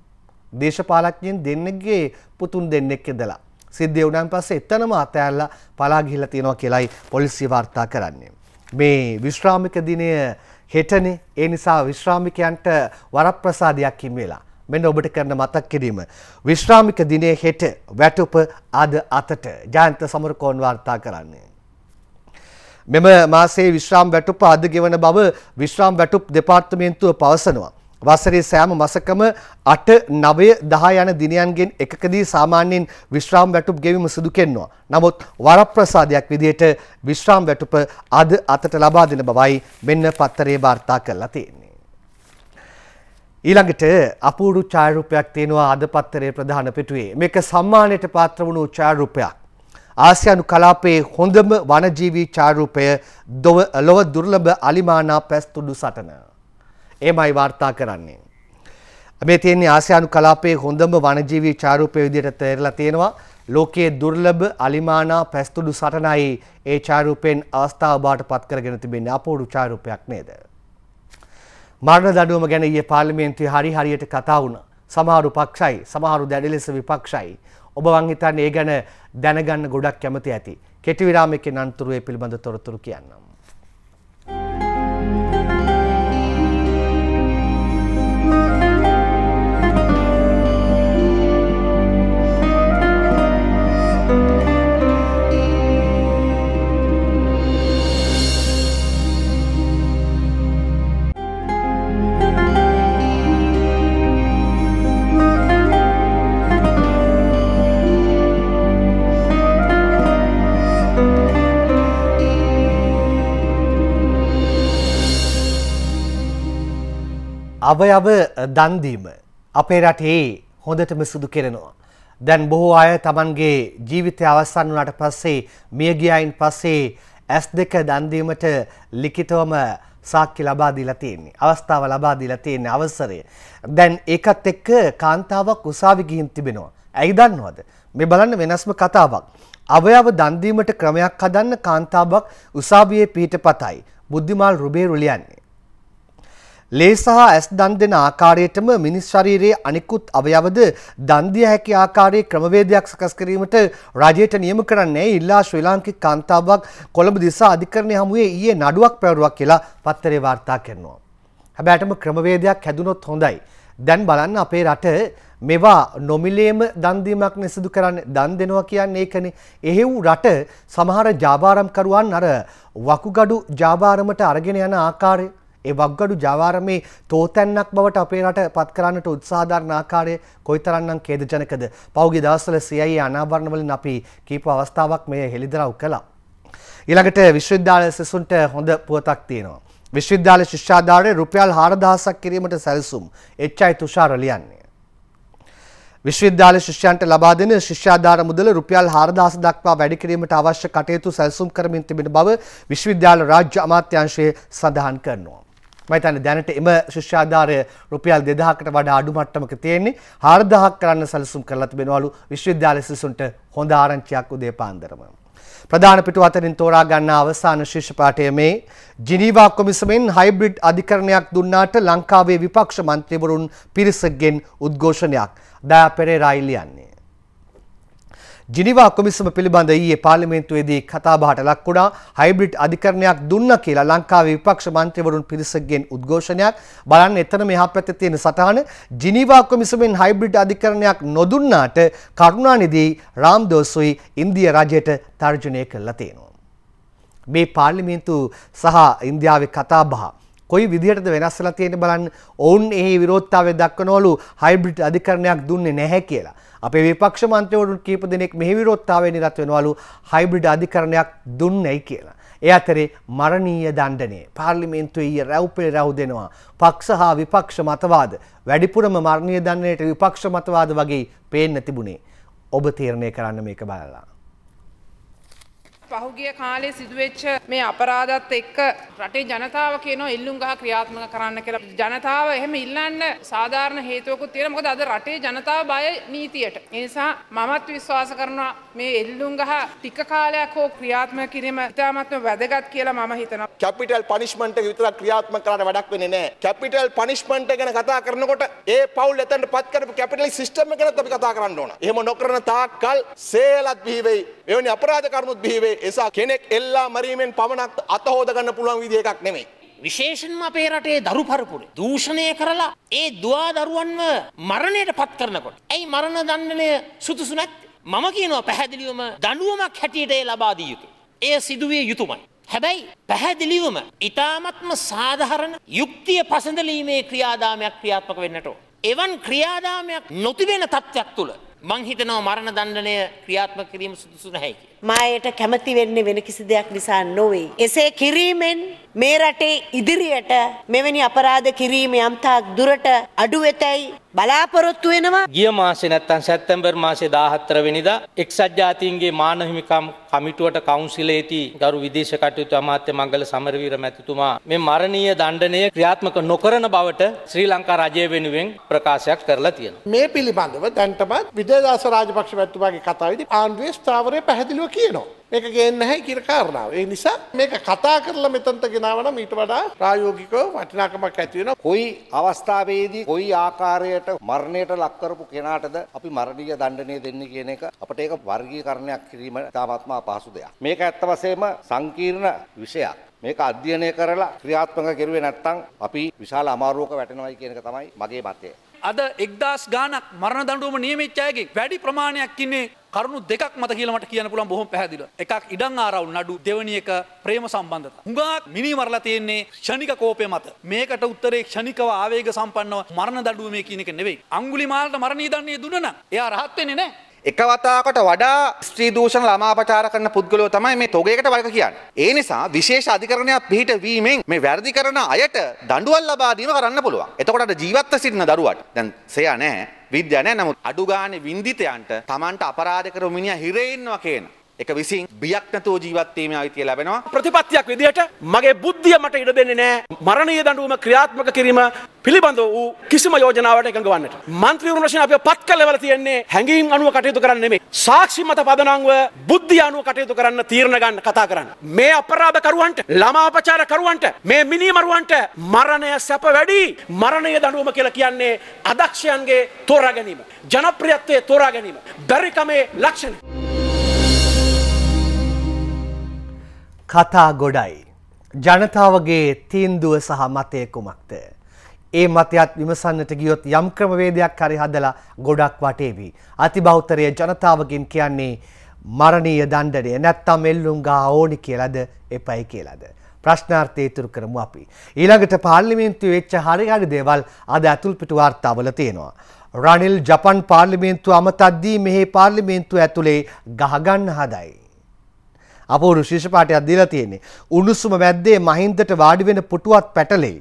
දේශපාලඥයන් දෙන්නෙක්ගේ පුතුන් දෙන්නෙක් ඉඳලා සිද්ධිය උනන් පස්සේ එතනම අතෑරලා පලා ගිහිල්ලා තියෙනවා කියලයි පොලිසිය වාර්තා කරන්නේ. මේ විශ්‍රාමික දිනය හෙටනේ ඒ නිසා විශ්‍රාමිකයන්ට වරප්‍රසාදයක් හිමිවෙලා. මෙන්න ඔබට කරන මතක් කිරීම. විශ්‍රාමික දිනේ හෙට වැටුප අද අතට ජයන්ත සමරකෝන් වාර්තා කරන්නේ. මෙම මාසේ විශ්‍රාම් වැටුප අද ගෙවන බව විශ්‍රාම් වැටුප් දෙපාර්තමේන්තුව පවසනවා. වසරේ සෑම මසකම 8 9 10 යන දිනයන්ගෙන් එකකදී සාමාන්‍යයෙන් විශ්‍රාම වැටුප් ගෙවීම සිදු කෙරෙනවා. නමුත් වරප්‍රසාදයක් විදිහට විශ්‍රාම වැටුප අද අතට ලබා දෙන බවයි මෙන්න පත්තරේ වාර්තා කරලා තියෙන්නේ. ඊළඟට අපූරු ඡායාරූපයක් තියෙනවා අද පත්තරේ ප්‍රධාන පිටුවේ. මේක සම්මානයට පාත්‍ර වුණු ඡායාරූපයක්. ආසියානු කලාපයේ හොඳම වනජීවී ඡායාරූපය ලොව දුර්ලභ අලිමානා පැස්තුඩු සටන. එමයි වාර්තා කරන්නේ. මේ තියෙන්නේ ආසියානු කලාපයේ හොඳම වනජීවී චාරූපය විදිහට තේරලා තියෙනවා. ලෝකයේ දුර්ලභ අලිමානා පැස්තුඩු සටනයි ඒ චාරූපයෙන් අවස්ථාව බාට පත් කරගෙන තිබෙන්නේ අපූරු චාරූපයක් නේද? මරණ දඬුවම ගැන ඊයේ පාර්ලිමේන්තුවේ හරි හරියට කතා වුණා. සමහරු පක්ෂයි සමහරු දැඩි ලෙස විපක්ෂයි. ඔබ මං හිතන්නේ ඒ ගැන දැනගන්න ගොඩක් කැමති ඇති. කෙටි විරාමයකින් අනතුරු ඒ පිළිබඳ තොරතුරු කියන්නම්. අවයව දන්දීම අපේ රටේ හොඳටම සිදු කෙරෙනවා. දැන් බොහෝ අය තමන්ගේ ජීවිතය අවසන් වනාට පස්සේ මියගියයින් පස්සේ ඇස් දෙක දන්දීමට ලිකිතවම සාක්කි ලබා දීලා තියෙන්නේ. අවස්ථාව ලබා දීලා තියෙන්නේ අවසරය. දැන් ඒකත් එක්ක කාන්තාවක් උසාවි ගිහින් තිබෙනවා. ඇයි දන්නවද? මේ බලන්න වෙනස්ම කතාවක්. අවයව දන්දීමට ක්‍රමයක් හදන්න කාන්තාවක් උසාවියේ පීඨපතයි. බුද්ධිමාල් රුබේ රුලියන්නේ. ලේ සහ ඇස් දන් දෙන ආකාරයටම මිනිස් ශරීරයේ අනිකුත් අවයවද දන් දිය හැකි ආකාරයේ ක්‍රමවේදයක් සකස් කිරීමට රජයට නියම කරන්නේ ඉල්ලා ශ්‍රී ලාංකික කාන්තාවක් කොළඹ දිසා අධිකරණය හමුවේ ඊයේ නඩුවක් පැවරුවා කියලා පත්තරේ වාර්තා කරනවා. හැබැයිටම ක්‍රමවේදයක් හැදුනොත් හොඳයි. දැන් බලන්න අපේ රට මෙවා නොමිලේම දන් දීමක් නිසදු කරන්නේ දන් දෙනවා කියන්නේ ඒකනේ. එහෙව් රට සමහර ජාවාරම්කරුවන් අර වකුගඩු ජාවාරමට අරගෙන යන ආකාරය ඒ වක්ගඩු ජවාරමේ තෝතැන්නක් බවට අපේ රට පත් කරන්නට උත්සාහධාරණ ආකාරය කොයිතරම්නම් ඛේදජනකද පෞගේ දවස්වල CIA අනාවරණවලින් අපි කීප අවස්ථාවක් මේ හෙළිදරව් කළා ඊළඟට විශ්වවිද්‍යාල සිසුන්ට හොඳ පුවතක් තියෙනවා විශ්වවිද්‍යාල ශිෂ්‍යාධාරය රුපියල් 4000ක් කිරීමට සැලසුම් එච්.අයි. තුෂාර ලියන්නේ විශ්වවිද්‍යාල ශිෂ්‍යයන්ට ලබා දෙන ශිෂ්‍යාධාර මුදල රුපියල් 4000 දක්වා වැඩි කිරීමට අවශ්‍ය කටයුතු සැලසුම් කරමින් තිබෙන බව විශ්වවිද්‍යාල රාජ්‍ය අමාත්‍යාංශය සඳහන් කරනවා. මයිතන දැනට එම ශිෂ්‍යාධාරය රුපියල් දෙදහකට වඩා අඩු මට්ටමක තියෙන්නේ හාරදහක් කරන්න සැලසුම් කරලා තිබෙනවලු විශ්වවිද්‍යාල සිසුන්ට හොඳ ආරංචියක් උදේ පාන්දරම. ප්‍රධාන පිටු අතරින් තෝරා ගන්නා අවසාන ශිෂ්‍ය පාඨය මේ ජිනීවා කොමිසමෙන් හයිබ්‍රිඩ් අධිකරණයක් දුන්නාට ලංකාවේ විපක්ෂ මන්ත්‍රීවරුන් පිරිසගෙන් උද්ඝෝෂණයක් දයා පෙරේරා ඉල්ලන්නේ. ජිනිවා කොමිසම පිළිබඳ ඊයේ පාර්ලිමේන්තුවේදී කතාබහට ලක් වුණා හයිබ්‍රිඩ් අධිකරණයක් දුන්න කියලා ලංකාවේ විපක්ෂ මන්ත්‍රීවරුන් පිරිසකගෙන් උද්ඝෝෂණයක් බලන්න එතන මෙහා පැත්තේ තියෙන සටහන ජිනිවා කොමිසමෙන් හයිබ්‍රිඩ් අධිකරණයක් නොදුන්නාට කරුණානිධි රාම්දෝසුයි ඉන්දිය රජයට තර්ජනය කළා තියෙනවා මේ පාර්ලිමේන්තු සහ ඉන්දියාවේ කතාබහ කොයි විදිහටද වෙනස් වෙලා තියෙන්නේ බලන්න ඔවුන් එහි විරෝධතාවය දක්වනවලු හයිබ්‍රිඩ් අධිකරණයක් දුන්නේ නැහැ කියලා අපේ විපක්ෂ මන්ත්‍රවරුන් කීප දෙනෙක් මෙහි විරෝධතාවය නිරත් වෙනවලු හයිබ්‍රිඩ් අධිකරණයක් දුන්නයි කියලා. ඒ අතරේ මරණීය දණ්ඩනය පාර්ලිමේන්තුව ඊය රැව්පේ රැව් දෙනවා. පක්ෂ හා විපක්ෂ මතවාද වැඩිපුරම මරණීය දන්නයට විපක්ෂ මතවාද වගේ පේන්න තිබුණේ. ඔබ තීරණය කරන්න මේක බලලා. පහුගිය කාලේ සිදුවෙච්ච මේ අපරාධත් එක්ක රටේ ජනතාව කියන ඉල්ලුම් ගහ ක්‍රියාත්මක කරන්න කියලා. ජනතාව එහෙම ඉල්ලන්න සාධාරණ හේතුවකුත් තියෙනවා. මොකද අද රටේ ජනතාව බය නීතියට. ඒ නිසා මමත් විශ්වාස කරනවා මේ ඉල්ලුම් ගහ ටික කාලයක් හෝ ක්‍රියාත්මක කිරීම ඉතාමත්ම වැදගත් කියලා මම හිතනවා. කැපිටල් පනිෂ්මන්ට් එක විතරක් ක්‍රියාත්මක කරන්න වැඩක් වෙන්නේ නැහැ. කැපිටල් පනිෂ්මන්ට් එක ගැන කතා කරනකොට ඒ පවුල් එතනට පත් කරපු කැපිටල් සිස්ටම් එක ගැනත් අපි කතා කරන්න ඕන. එහෙම නොකරන තාක්කල් සේලත් බිහිවෙයි. එවැනි අපරාධ කර්මුත් බිහිවෙයි. එසා කෙනෙක් එල්ලා මරීමෙන් පමණක් අතහෝද ගන්න පුළුවන් විදිහ එකක් නෙමෙයි. විශේෂයෙන්ම අපේ රටේ දරු පරපුර දූෂණය කරලා ඒ දුවා දරුවන්ව මරණයට පත් කරනකොට. ඇයි මරණ දණ්ඩනය සුදුසු නැත්තේ? මම කියනවා පැහැදිලිවම දඬුවමක් හැටියට ඒ ලබා දිය යුතුයි. එය සිදුවිය යුතුමයි. හැබැයි පැහැදිලිවම ඊ타මත්ම සාධාරණ යුක්තිය පසඳලීමේ ක්‍රියාදාමයක් ක්‍රියාත්මක වෙන්නට එවන් ක්‍රියාදාමයක් නොතිබෙන තත්ත්වයක් තුළ මං හිතනවා මරණ දණ්ඩනය ක්‍රියාත්මක කිරීම සුදුසු නැහැ කියලා. මායට කැමති වෙන්නේ වෙන කිසි දෙයක් නිසා නොවේ. එසේ කිරීමෙන් මේ රටේ ඉදිරියට මෙවැනි අපරාධ කිරීම යම්තාක් දුරට අඩු වෙතයි බලාපොරොත්තු වෙනවා. ගිය මාසේ නැත්තම් සැප්තැම්බර් මාසේ 14 වෙනිදා එක්සත් ජාතීන්ගේ මානව හිමිකම් කමිටුවට කවුන්සිලේති ගරු විදේශ කටයුතු අමාත්‍ය මංගල සමරවීර මැතිතුමා මේ මරණීය දණ්ඩනය ක්‍රියාත්මක නොකරන බවට ශ්‍රී ලංකා රජය වෙනුවෙන් ප්‍රකාශයක් කරලා තියෙනවා. මේ පිළිබඳව දැන්ටමත් විජේදාස රාජපක්ෂ මැතිතුමාගේ කතාවේදී ආණ්ඩුවේ ස්ථාවරය පැහැදිලිව කියනවා. මේක ගේන්න හැයි කියන කාරණාව. ඒ නිසා මේක කතා කරලා මෙතනට ගෙනාවනම් ඊට වඩා ප්‍රායෝගිකව වටිනාකමක් ඇති වෙනවා. කොයි අවස්ථාවේදී කොයි ආකාරයට මරණයට ලක් කරපු කෙනාටද අපි මරණීය දඬුවම දෙන්නේ කියන එක අපිට ඒක වර්ගීකරණයක් කිරීම තාමත්ම අපහසු දෙයක්. මේක ඇත්ත වශයෙන්ම සංකීර්ණ විෂයක්. මේක අධ්‍යයනය කරලා ක්‍රියාත්මක කෙරුවේ නැත්නම් අපි විශාල අමාරුවක වැටෙනවයි කියන එක තමයි මගේ මතය. අද එක්දස් ගානක් මරණ දඬුවම නියමිච්චායගේ වැඩි ප්‍රමාණයක් ඉන්නේ කරුණු දෙකක් මත කියලමට කියන පුළන් බොහොම පැහැදිල එකක් ඉඩං ආරවුල් නඩු දෙවනියක ප්‍රේම සම්බන්ධත හුඟක් මිනි මරලා තියෙන්නේ ෂණික කෝපය මත මේකට උත්තරේ ක්ෂණිකව ආවේග සම්පන්නව මරණ දඩුවමේ කියන එක නෙවෙයි අංගුලි මාලට මරණීය දන්නේ දුන්නා එයා රහත් වෙන්නේ නැහැ එක වතාවකට වඩා ස්ත්‍රී දූෂණ ළමාපචාර කරන පුද්ගලයෝ තමයි මේ තොගයකට වග කියන්නේ. ඒ නිසා විශේෂ අධිකරණයක් පිහිට වීමෙන් මේ වැරදි කරන අයට දඬුවම් ලබා දීම කරන්න පුළුවන්. එතකොට අර ජීවත්ව සිටින දරුවාට දැන් සෙයා නැහැ, විද්‍යාව නැහැ. නමුත් අඩු ගානේ වින්දිතයන්ට Tamanට අපරාධ කරපු මිනිහා හිරේ ඉන්නවා කියන එක විසින් බියක් නැතුව ජීවත් වීමේ අයිතිය ලැබෙනවා. ප්‍රතිපත්තියක් විදිහට මගේ බුද්ධිය මට ඉඩ දෙන්නේ නැහැ. මරණීය දඬුවම ක්‍රියාත්මක කිරීම පිළිබඳ වූ කිසිම යෝජනාවට එකඟ වන්නට. മന്ത്രിවරුන් වශයෙන් අපි පත් කළවල තියෙන්නේ හැඟීම් අනුව කටයුතු කරන්න නෙමෙයි. සාක්ෂි මත පදනම්ව බුද්ධිය අනුව කටයුතු කරන්න තීරණ ගන්න කතා කරන්න. මේ අපරාධ කරුවන්ට, ළමාපචාර කරුවන්ට, මේ මිනීමරුවන්ට මරණය සැප වැඩි. මරණීය දඬුවම කියලා කියන්නේ අදක්ෂයන්ගේ තෝරා ගැනීම, ජනප්‍රියත්වයේ තෝරා ගැනීම, බැරිකමේ ලක්ෂණ. කතා ගොඩයි. ජනතාවගේ තීන්දුව සහ මතය කුමක්ද. ඒ මතයත් විමසන්නට ගියොත් යම් ක්‍රමවේදයක් හරි හදලා ගොඩක් වටේවි. අතිබෞතරය ජනතාවකින් කියන්නේ මරණීය දණ්ඩනය නැත්තම් එල්ලුම් ගා ඕනි කියලද එපයි කියලද. ප්‍රශ්නාර්ථය ඉතුරු කරමු අපි. ඊළඟට පාර්ලිමේන්තු වෙච්ච හරිගඩි දේවල් අද ඇතුල්පිට වාර්තාවල තියෙනවා. රනිල් ජපන් පාර්ලිමේන්තු අමතද්දී මෙහි පාර්ලිමේන්තු ඇතුළේ ගහගන්න හදයි. අපූරු ශිෂ්‍ය පාඨයක් දීලා තියෙන්නේ. උණුසුම වැද්දේ මහින්දට වාඩි වෙන පුටුවත් පැටලෙයි.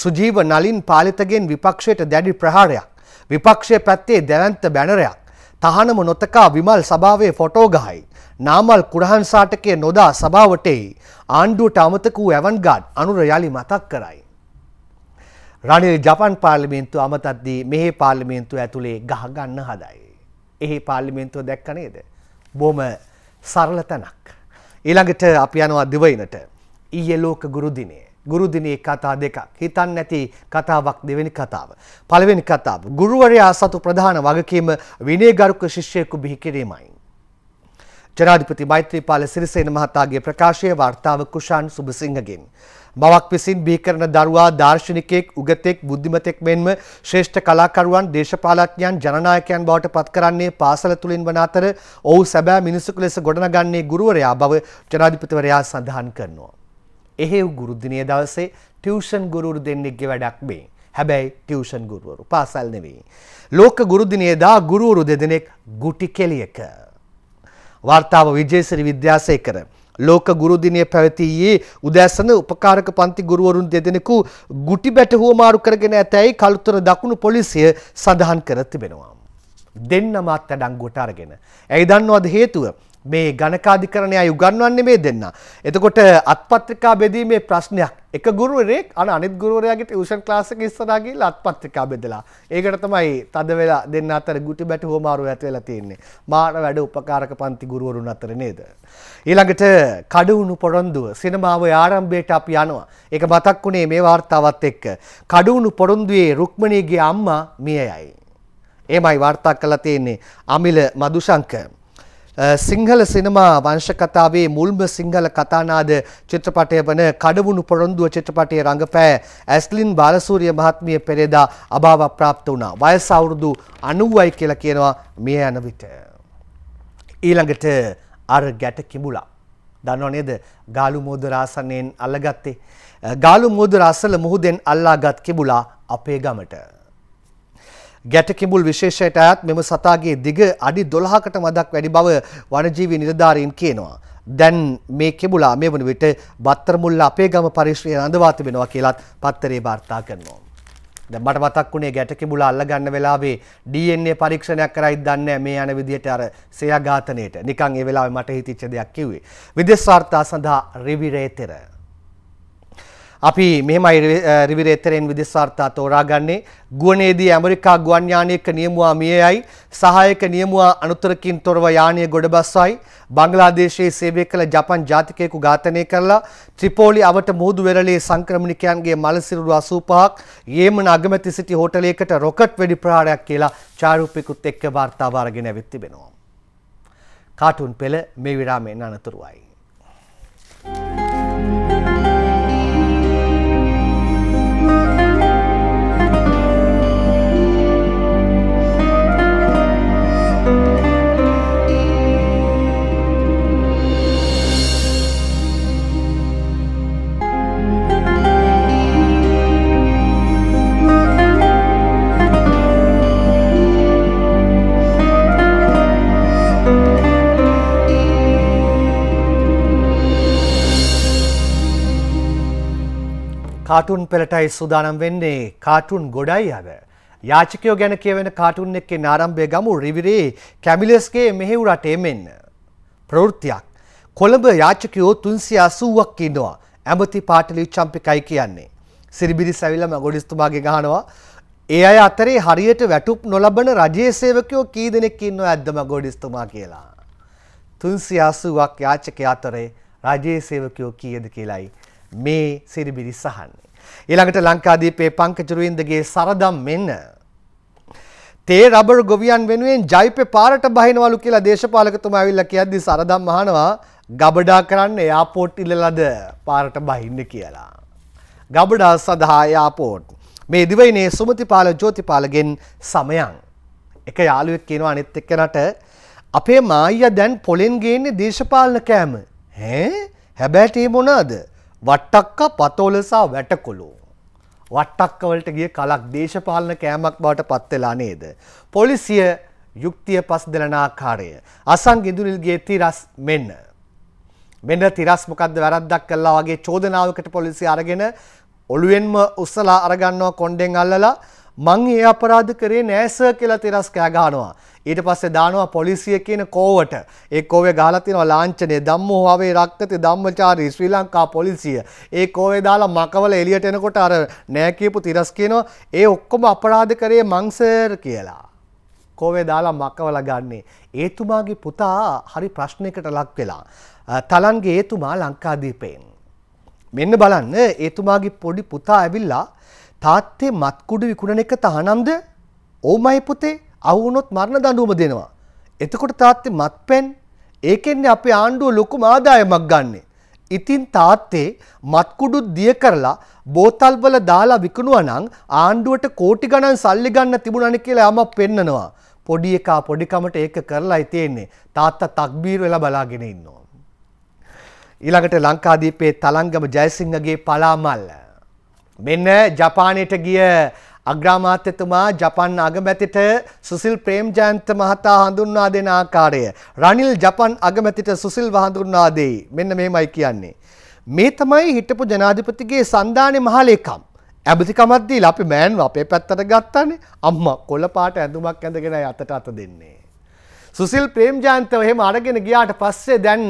සුජීව නලින් පාලිතගෙන් විපක්ෂයට දැඩි ප්‍රහාරයක්. විපක්ෂයේ පැත්තේ දැවැන්ත බැනරයක්. තහනම නොතකා විමල් සභාවේ ෆොටෝ ගහයි. නාමල් කුරහන් සාටකයේ නොදා සභාවට එයි. ආණ්ඩුවට අමතක වූ ඇවන්ගාඩ් අනුර යලි මතක් කරයි. රනිල් ජපන් පාර්ලිමේන්තුව අමතද්දී මෙහි පාර්ලිමේන්තුව ඇතුලේ ගහ ගන්න හදයි. එහි පාර්ලිමේන්තුව දැක්ක නේද? බොහොම සරල තැනක්. ඊළඟට අපි යනවා දිවයිනට. ඊයේ ලෝක ගුරුදිනේ. ගුරුදිනේ කතා දෙකක්. හිතන්න නැති කතාවක් දෙවෙනි කතාව. පළවෙනි කතාව ගුරුවරයා සතු ප්‍රධාන වගකීම විනයගරුක ශිෂ්‍යයෙකු බිහි කිරීමයි. ජනාධිපති මෛත්‍රීපාල සිරිසේන මහතාගේ ප්‍රකාශය වාර්තාව කුෂාන් සුබසිංහගෙන්. මවක් විසින් බිහි කරන දරුවා දාර්ශනිකයෙක් උගතෙක් බුද්ධිමතෙක් මෙන්ම ශ්‍රේෂ්ඨ කලාකරුවන් දේශපාලඥයන් ජනනායකයන් බවට පත් කරන්නේ පාසල තුලින් වන අතර ඔහු සැබෑ මිනිසෙකු ලෙස ගොඩනගන්නේ ගුරුවරයා බව ජනාධිපතිවරයා සඳහන් කරනවා. එහෙව් ගුරු දිනේ දවසේ ටියුෂන් ගුරුවරු දෙන්නෙක්ගේ වැඩක් මේ. හැබැයි ටියුෂන් ගුරුවරු පාසල් නෙවෙයි. ලෝක ගුරු දිනේදා ගුරුවරු දෙදෙනෙක් ගුටි කෙලියක. වාර්තාව විජේසිරි විද්‍යාසේකර ලෝක ගුරුදිනය පැවතියේ උදැසන උපකාරක පන්ති ගුරුවරුන් දෙදෙනෙකු ගුටි බැට හුවමාරු කරගෙන ඇතැයි කළුතර දකුණු පොලිසිය සඳහන් කර තිබෙනවා. දෙන්නම අත්අඩංගුවට අරගෙන. ඇයි දන්නවද හේතුව? මේ ගණකාධිකරණය යුගන්වන්නේ මේ දෙන්න. එතකොට අත්පත්‍රිකා බෙදීමේ ප්‍රශ්නයක් එක ගුරුවරෙක් අන අනිත් ගුරුවරයාගේ ටියුෂන් ක්ලාස් එක ඉස්සරහා ගිහලා අත්පත්‍රිකා බෙදලා. ඒකට තමයි තද වෙලා දෙන්න අතර ගුටි බැට හොමාරුව ඇති වෙලා තියෙන්නේ. මාන වැඩ උපකාරක පන්ති ගුරුවරුන් අතර නේද? ඊළඟට කඩවුණු පොරොන්දුව සිනමාවේ ආරම්භයට අපි යනවා. ඒක මතක් වුණේ මේ වார்த்தාවත් එක්ක. කඩවුණු පොරොන්දුවේ රුක්මනීගේ අම්මා මියයයි. එමයි වාර්තා කළා තියෙන්නේ අමිල මදුශංකර්. සිංහල සිනමා වංශකතාවේ මුල්ම සිංහල කතානාද චිත්‍රපටය වන කඩවුණු පොරොන්දුව චිත්‍රපටයේ රඟපෑ ඇස්ලින් බාලසූරිය මහත්මිය පෙරේදා අභාව ප්‍රාප්ත වුණා. වයස අවුරුදු 90යි කියලා කියනවා මිය යන විට. ඊළඟට අර ගැට කිඹුලා. දන්නව නේද? ගාලු මෝද රාසනෙන් අල්ලගත්තේ. ගාලු මෝද රාසල මුහුදෙන් අල්ලාගත් කිඹුලා අපේ ගමට. ගැටකිඹුල් විශේෂයට අයත් මෙම සතාගේ දිග අඩි 12කට මදක් වැඩි බව වනජීවි නිලධාරීන් කියනවා. දැන් මේ කිඹුලා මේ වන විට බත්තරමුල්ල අපේ ගම පරිශ්‍රය රඳවා තිබෙනවා කියලත් පත්තරේ වාර්තා කරනවා. දැන් මට මතක් වුණේ ගැටකිඹුලා අල්ලගන්න වෙලාවේ DNA පරීක්ෂණයක් කරයි දන්නේ මේ යන විදියට අර සෙයා ඝාතනයේට. නිකන් ඒ වෙලාවේ මට හිතිච්ච දෙයක් කිව්වේ. විදේශ වාර්තා සඳහා රිවිරේතර අපි මෙහෙමයි රිවිරේතරෙන් විදෙස්වාර්තා තෝරාගන්නේ ගුවනේදී ඇමරිකා ගුවන් යානයක නියමුවා මියයයි සහායක නියමුවා අනුතරකින් තොරව යානය ගොඩබස්සයි බංගලාදේශයේ සේවය කළ ජපන් ජාතිකයෙකු ඝාතනය කරලා ත්‍රිපෝලි අවට මුහුදු වෙරළේ සංක්‍රමණිකයන්ගේ මළසිරුරු 85ක් යේමන අගමැති සිටි හෝටලයකට රොකට් වෙඩි ප්‍රහාරයක් කියලා ඡායාරූපිකුත් එක්ක වාර්තාව අරගෙන ඇවිත් තිබෙනවා. කාටුන් පෙළ මේ විරාමයෙන් අනතුරුයි. Thank you. කාටුන් පෙළටයි සූදානම් වෙන්නේ කාටුන් ගොඩයි අද. යාචකයෝ ගැන කියවෙන කාටුන් එක්කේ නාරම්භය ගමු රිවිරේ කැමිලස්ගේ මෙහෙවුරට එමෙන්න. ප්‍රවෘත්තියක්. කොළඹ යාචකයෝ තුන්සිය අසූුවක් ඉන්නවා ඇමති පාටලි චම්පිකයි කියන්නේ. සිරිබිරි සැවිලම ගොඩිස්තුමාගේ ගහනවා. ඒ අය අතරේ හරියට වැටුප් නොලබන රජයේ සේවකයෝ කී දෙනෙක් ඉන්නවා ඇද්දම ගොඩිස්තුමා කියලා. තුන්සිය අසුවක් යාචක අතරේ රජයේ සේවකයෝ කියද කියලයි මේ සිරිබිරි සහන්නේ. ඊළඟට ලංකාදීපේ පංකජරුවින්දගේ සරදම් මෙන්න. තේ රබර් ගොවියන් වෙනුවෙන් ජයිපේ පාරට බහිනවලු කියලා දේශපාලකතුමා ඇවිල්ලා කියද්දි සරදම් අහනවා ගබඩා කරන්න එයාපෝට් ඉල්ලලාද පාරට බහින්න කියලා. ගබඩා සඳහා එයාපෝට්. මේ දිවයිනේ සුමතිපාල ජෝතිපාලගෙන් සමයන්. එක යාළුවෙක් කියනවා අනිත් එක්කනට අපේ මායියා දැන් පොලෙන් ගේන්නේ දේශපාලන කෑම. ඈ හැබැයි ඒ මොනවාද? වට්ටක්කා පතෝලසා වැටකොළෝ. වට්ටක්කවලට ගිය කලක් දේශපාලන කෑමක් බවට පත්වෙලා නේද. පොලිසිය යුක්තිය පස් දෙලනාකාරය. අසං ඉඳුනිල්ගේ තිරස් මෙන්න. මෙන්න තිරස් මොකක්ද වැරද්දක් කල්ලා වගේ චෝදනාවකට පොලිසි අරගෙන ඔළුවෙන්ම උස්සලා අරගන්නවා කොන්්ඩෙන් අල්ලලා මං ඒ අපරාධ කරේ නෑස කියලා තිරස් කෑගානවා. ඊට පස්සේ දානවා පොලිසිය කියන කෝවට. ඒ කෝවේ ගහලා තියෙනවා ලාංඡනය ධම්ම හුවාවේ රක්තති ධම්මචාරී ශ්‍රී ලංකා පොලිසිය. ඒ කෝවේ දාලා මකවල එළියට එනකොට අර නෑ කියපු තිරස් කියනවා ඒ ඔක්කොම අපරාධ කරේ මංසර් කියලා. කෝවේ දාලා මක්කවල ගන්නේ. ඒතුමාගේ පුතා හරි ප්‍රශ්නයකට ලක් වෙලා. තලන්ගේ ඒතුමා ලංකාදීපයෙන්. මෙන්න බලන්න ඒතුමාගේ පොඩි පුතා ඇවිල්ලා තාත්තේ මත්කුඩු විකුණන එක තහනම්ද ඕමයි පුතේ අහුනොත් මරණ දඩුවම දෙනවා. එතකොට තාත්තේ මත් පැන් ඒකෙන්නේ අපේ ආණ්ඩුව ලොකු ආදායමක් ගන්නේ. ඉතින් තාත්තේ මත්කුඩුත් දිය කරලා බෝතල්වල දාලා විකුණුවා නම් ආණ්ඩුවට කෝටි ගණන් සල්ලි ගන්න තිබුණානේ කියලා යමක් පෙන්නනවා. පොඩි එකා පොඩිකමට ඒක කරලායි තියෙන්නේ. තාත්තා තක්බීර වෙලා බලාගෙන ඉන්නවා. ඊළඟට ලංකාදීපේ තලංගම ජයසිංහගේ පලාමල්ල. මෙන්න ජපානයට ගිය අග්‍රාමාත්‍යතුමා ජපන් අගමැතිට සුසිල් ප්‍රේම්ජයන්ත මහතා හඳුන්වා දෙන ආකාරය රනිල් ජපන් අගමැතිට සුසිල්ව හඳුන්වා දෙයි මෙන්න මේමයි කියන්නේ මේ තමයි හිටපු ජනාධිපතිගේ සන්ධානයේ මහලේකම් ඇබතිකමක් දීලා අපි මෑන්ව අපේ පැත්තට ගත්තානේ අම්මා කොළ පාට ඇඳුමක් ඇඳගෙන අතට අත දෙන්නේ සුසිල් ප්‍රේම්ජාන්තව එහෙම අරගෙන ගියාට පස්සේ දැන්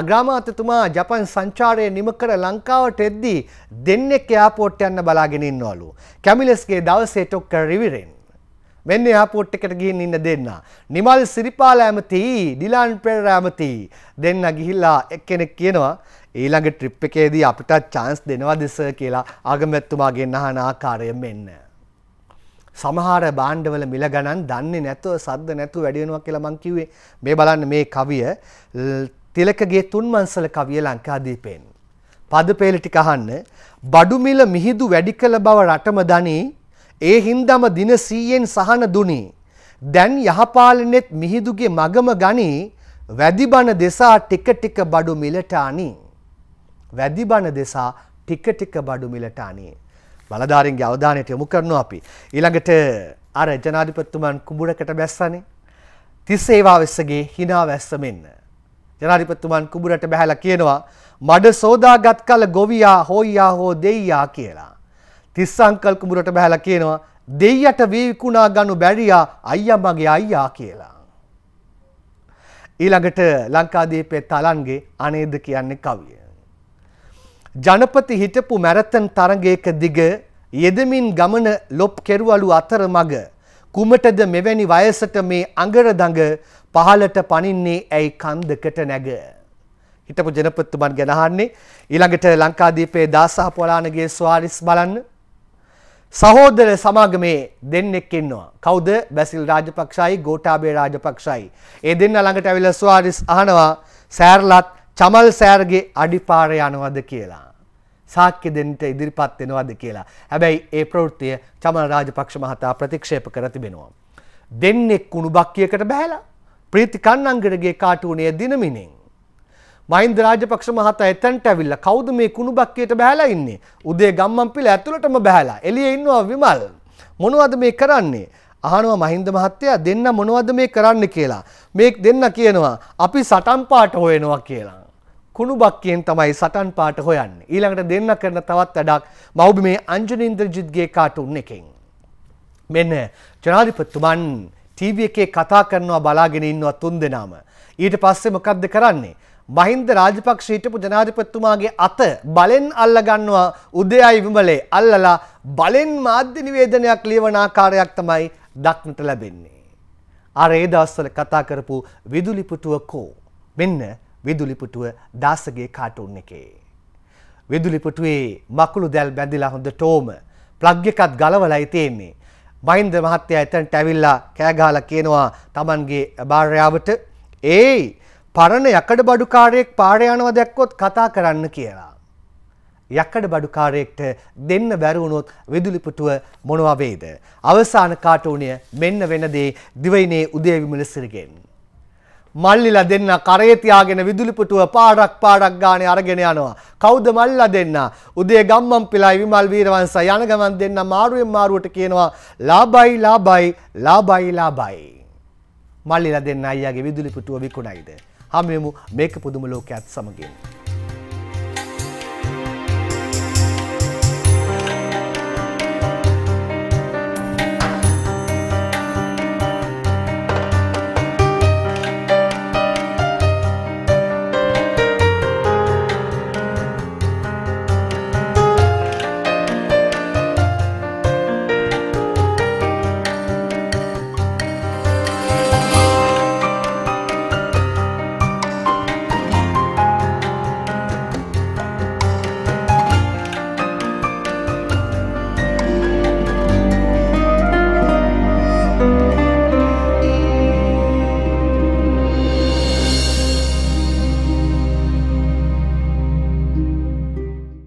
අග්‍රාමාත්‍යතුමා ජපන් සංචාරය නිම කර ලංකාවට එද්දී දෙන්නෙක් එයාපෝට් යන්න බලාගෙන ඉන්නවලු. කැමිලස්ගේ දවසේ ටොක්කර රිවිරෙන්. මෙන්න එයාපෝට් එකට ගිහින් ඉන්න දෙන්න. නිමල් සිරිපාල ඇමති, ඩිලාන් පෙරේරා ඇමති දෙන්න ගිහිල්ලා එක්කෙනෙක් කියනවා ඊළඟ ට්‍රිප් එකේදී අපිට චාන්ස් දෙනවද සර් කියලා ආගමැතිතුමාගෙන් අහන ආකාරය මෙන්න. සමහර බාණ්ඩවල මිල ගණන් දන්නේ නැතුව සද්ද නැතුව වැඩි වෙනවා කියලා මං කිව්වේ. මේ බලන්න මේ කවිය තිලකගේ තුන්මංසල කවිය ලංකාදීපෙන්. පද පෙළ ටික අහන්න. බඩු මිල මිහිදු වැඩි කළ බව රටම දනි. ඒ හින්දාම දින 100ෙන් සහන දුනි. දැන් යහපාලනේත් මිහිදුගේ මගම ගනි. වැදිබන දෙසා ටික ටික බඩු මිලට අනි. වැදිබන දෙසා ටික ටික බඩු මිලට අනි. බලධාරින්ගේ අවධානයට යොමු කරනවා අපි. ඊළඟට අර ජනාධිපතිතුමන් කුඹුරකට බැස්සනේ. තිස් ඒවාවෙස්සගේ හිනා වැස්ස මෙන්න. ජනාධිපතිතුමන් කුඹුරට බැහැලා කියනවා මඩ සෝදාගත් කල ගොවියා හොයියා හෝ දෙයියා කියලා. තිස් අංකල් කුඹුරට බැහැලා කියනවා දෙයියට වීකුණා ගනු බැරියා අයියා මගේ අයියා කියලා. ඊළඟට ලංකාදීපේ තලන්ගේ අනේද කියන්නේ කවිය. ජනපති හිටපු මැරතන් තරගයක දිග යෙදමින් ගමන ලොප් කෙරුවලු අතර මග කුමටද මෙවැනි වයසට මේ අඟරදඟ පහලට පනින්නේ ඇයි කන්දකට නැග. හිටපු ජනපත්තුමන් ගැනහන්නේ ඊළඟට ලංකාදීපේ දාසහ පොලානගේ ස්වාරිස් බලන්න. සහෝදර සමාගමේ දෙන්නෙක් ඉන්නවා. කවුද? බැසිල් රාජපක්ෂයි, ගෝඨාභය රාජපක්ෂයි. ඒ දෙන්න ළඟට ඇවිල්ලා ස්වාරිස් අහනවා සෑර්ලත් චමල් සෑර්ගේ අඩිපාර යනවද කියලා. සාක්්‍ය දෙන්ට ඉදිරිපත් වෙනවද කියලා. හැබැයි ඒ ප්‍රවෘත්තිය චමල් රාජපක්ෂ මහතා ප්‍රතික්ෂේප කර තිබෙනවා. දෙන්නෙක් කුණු බක්කියකට බැහැලා ප්‍රීති කන්නංගරගේ කාටුනේ දිනමිනින්. මහින්ද රාජපක්ෂ මහතා එතැන්ට ඇවිල්ලා කවුද මේ කුණු බක්කයට බැහැලා ඉන්නේ උදේ ගම්මන් පිළ ඇතුළටම බැහැලා එළියේ ඉන්නවා විමල් මොනවද මේ කරන්නේ අහනවා මහින්ද මහත්තයා දෙන්න මොනවද මේ කරන්න කියලා මේ දෙන්න කියනවා අපි සටන් පාට හොයනවා කියලා කුණුබක්කයෙන් තමයි සටන් පාට හොයන්න. ඊළඟට දෙන්න කරන තවත් වැඩක් මෞබිමේ අංජනීන්ද්‍රජිත්ගේ කාටුන් එකෙන්. මෙන්න ජනාධිපතිතුමන් ටීවී එකේ කතා කරනවා බලාගෙන ඉන්නවා තුන් දෙනාම. ඊට පස්සේ මොකද්ද කරන්නේ? මහින්ද රාජපක්ෂ හිටපු ජනාධිපතිතුමාගේ අත බලෙන් අල්ලගන්නවා උදයයි විමලේ අල්ලලා බලෙන් මාධ්‍ය නිවේදනයක් ලියවන ආකාරයක් තමයි දක්නට ලැබෙන්නේ. අර ඒ දවස්වල කතා කරපු විදුලි පුටුව කෝ මෙන්න විදුලිපුටුව දාසගේ කාටුන් එකේ. විදුලිපුටුවේ මකුළු දැල් බැඳිලා හොඳ ටෝම ප්ලග් එකත් ගලවලයි තියෙන්නේ. මහින්ද මහත්තයා එතනට ඇවිල්ලා කෑගහලා කියනවා Tamanගේ භාර්යාවට "ඒයි පරණ යකඩ බඩුකාරයෙක් පාර යනවා දැක්කොත් කතා කරන්න කියලා." යකඩ බඩුකාරයෙක්ට දෙන්න බැරි වුණොත් විදුලිපුටුව මොනවා වේද? අවසාන කාටුණිය මෙන්න වෙන දේ දිවයිනේ උදේවිමල සිරගෙන්. මල්ලිලා දෙන්න කරේ තියාගෙන විදුලි පුටුව පාඩක් පාඩක් ගානේ අරගෙන යනවා. කවුද මල්ලා දෙන්න? උදේ ගම්මන් පිළයි විමල් වීරවංශ යන ගමන් දෙන්න මාරුවෙන් මාරුවට කියනවා ලාබයි ලාබයි ලාබයි ලාබයි. මල්ලිලා දෙන්න අයියාගේ විදුලි පුටුව විකුණයිද? හැමෙමු මේක පුදුම ලෝකයක් සමගින්.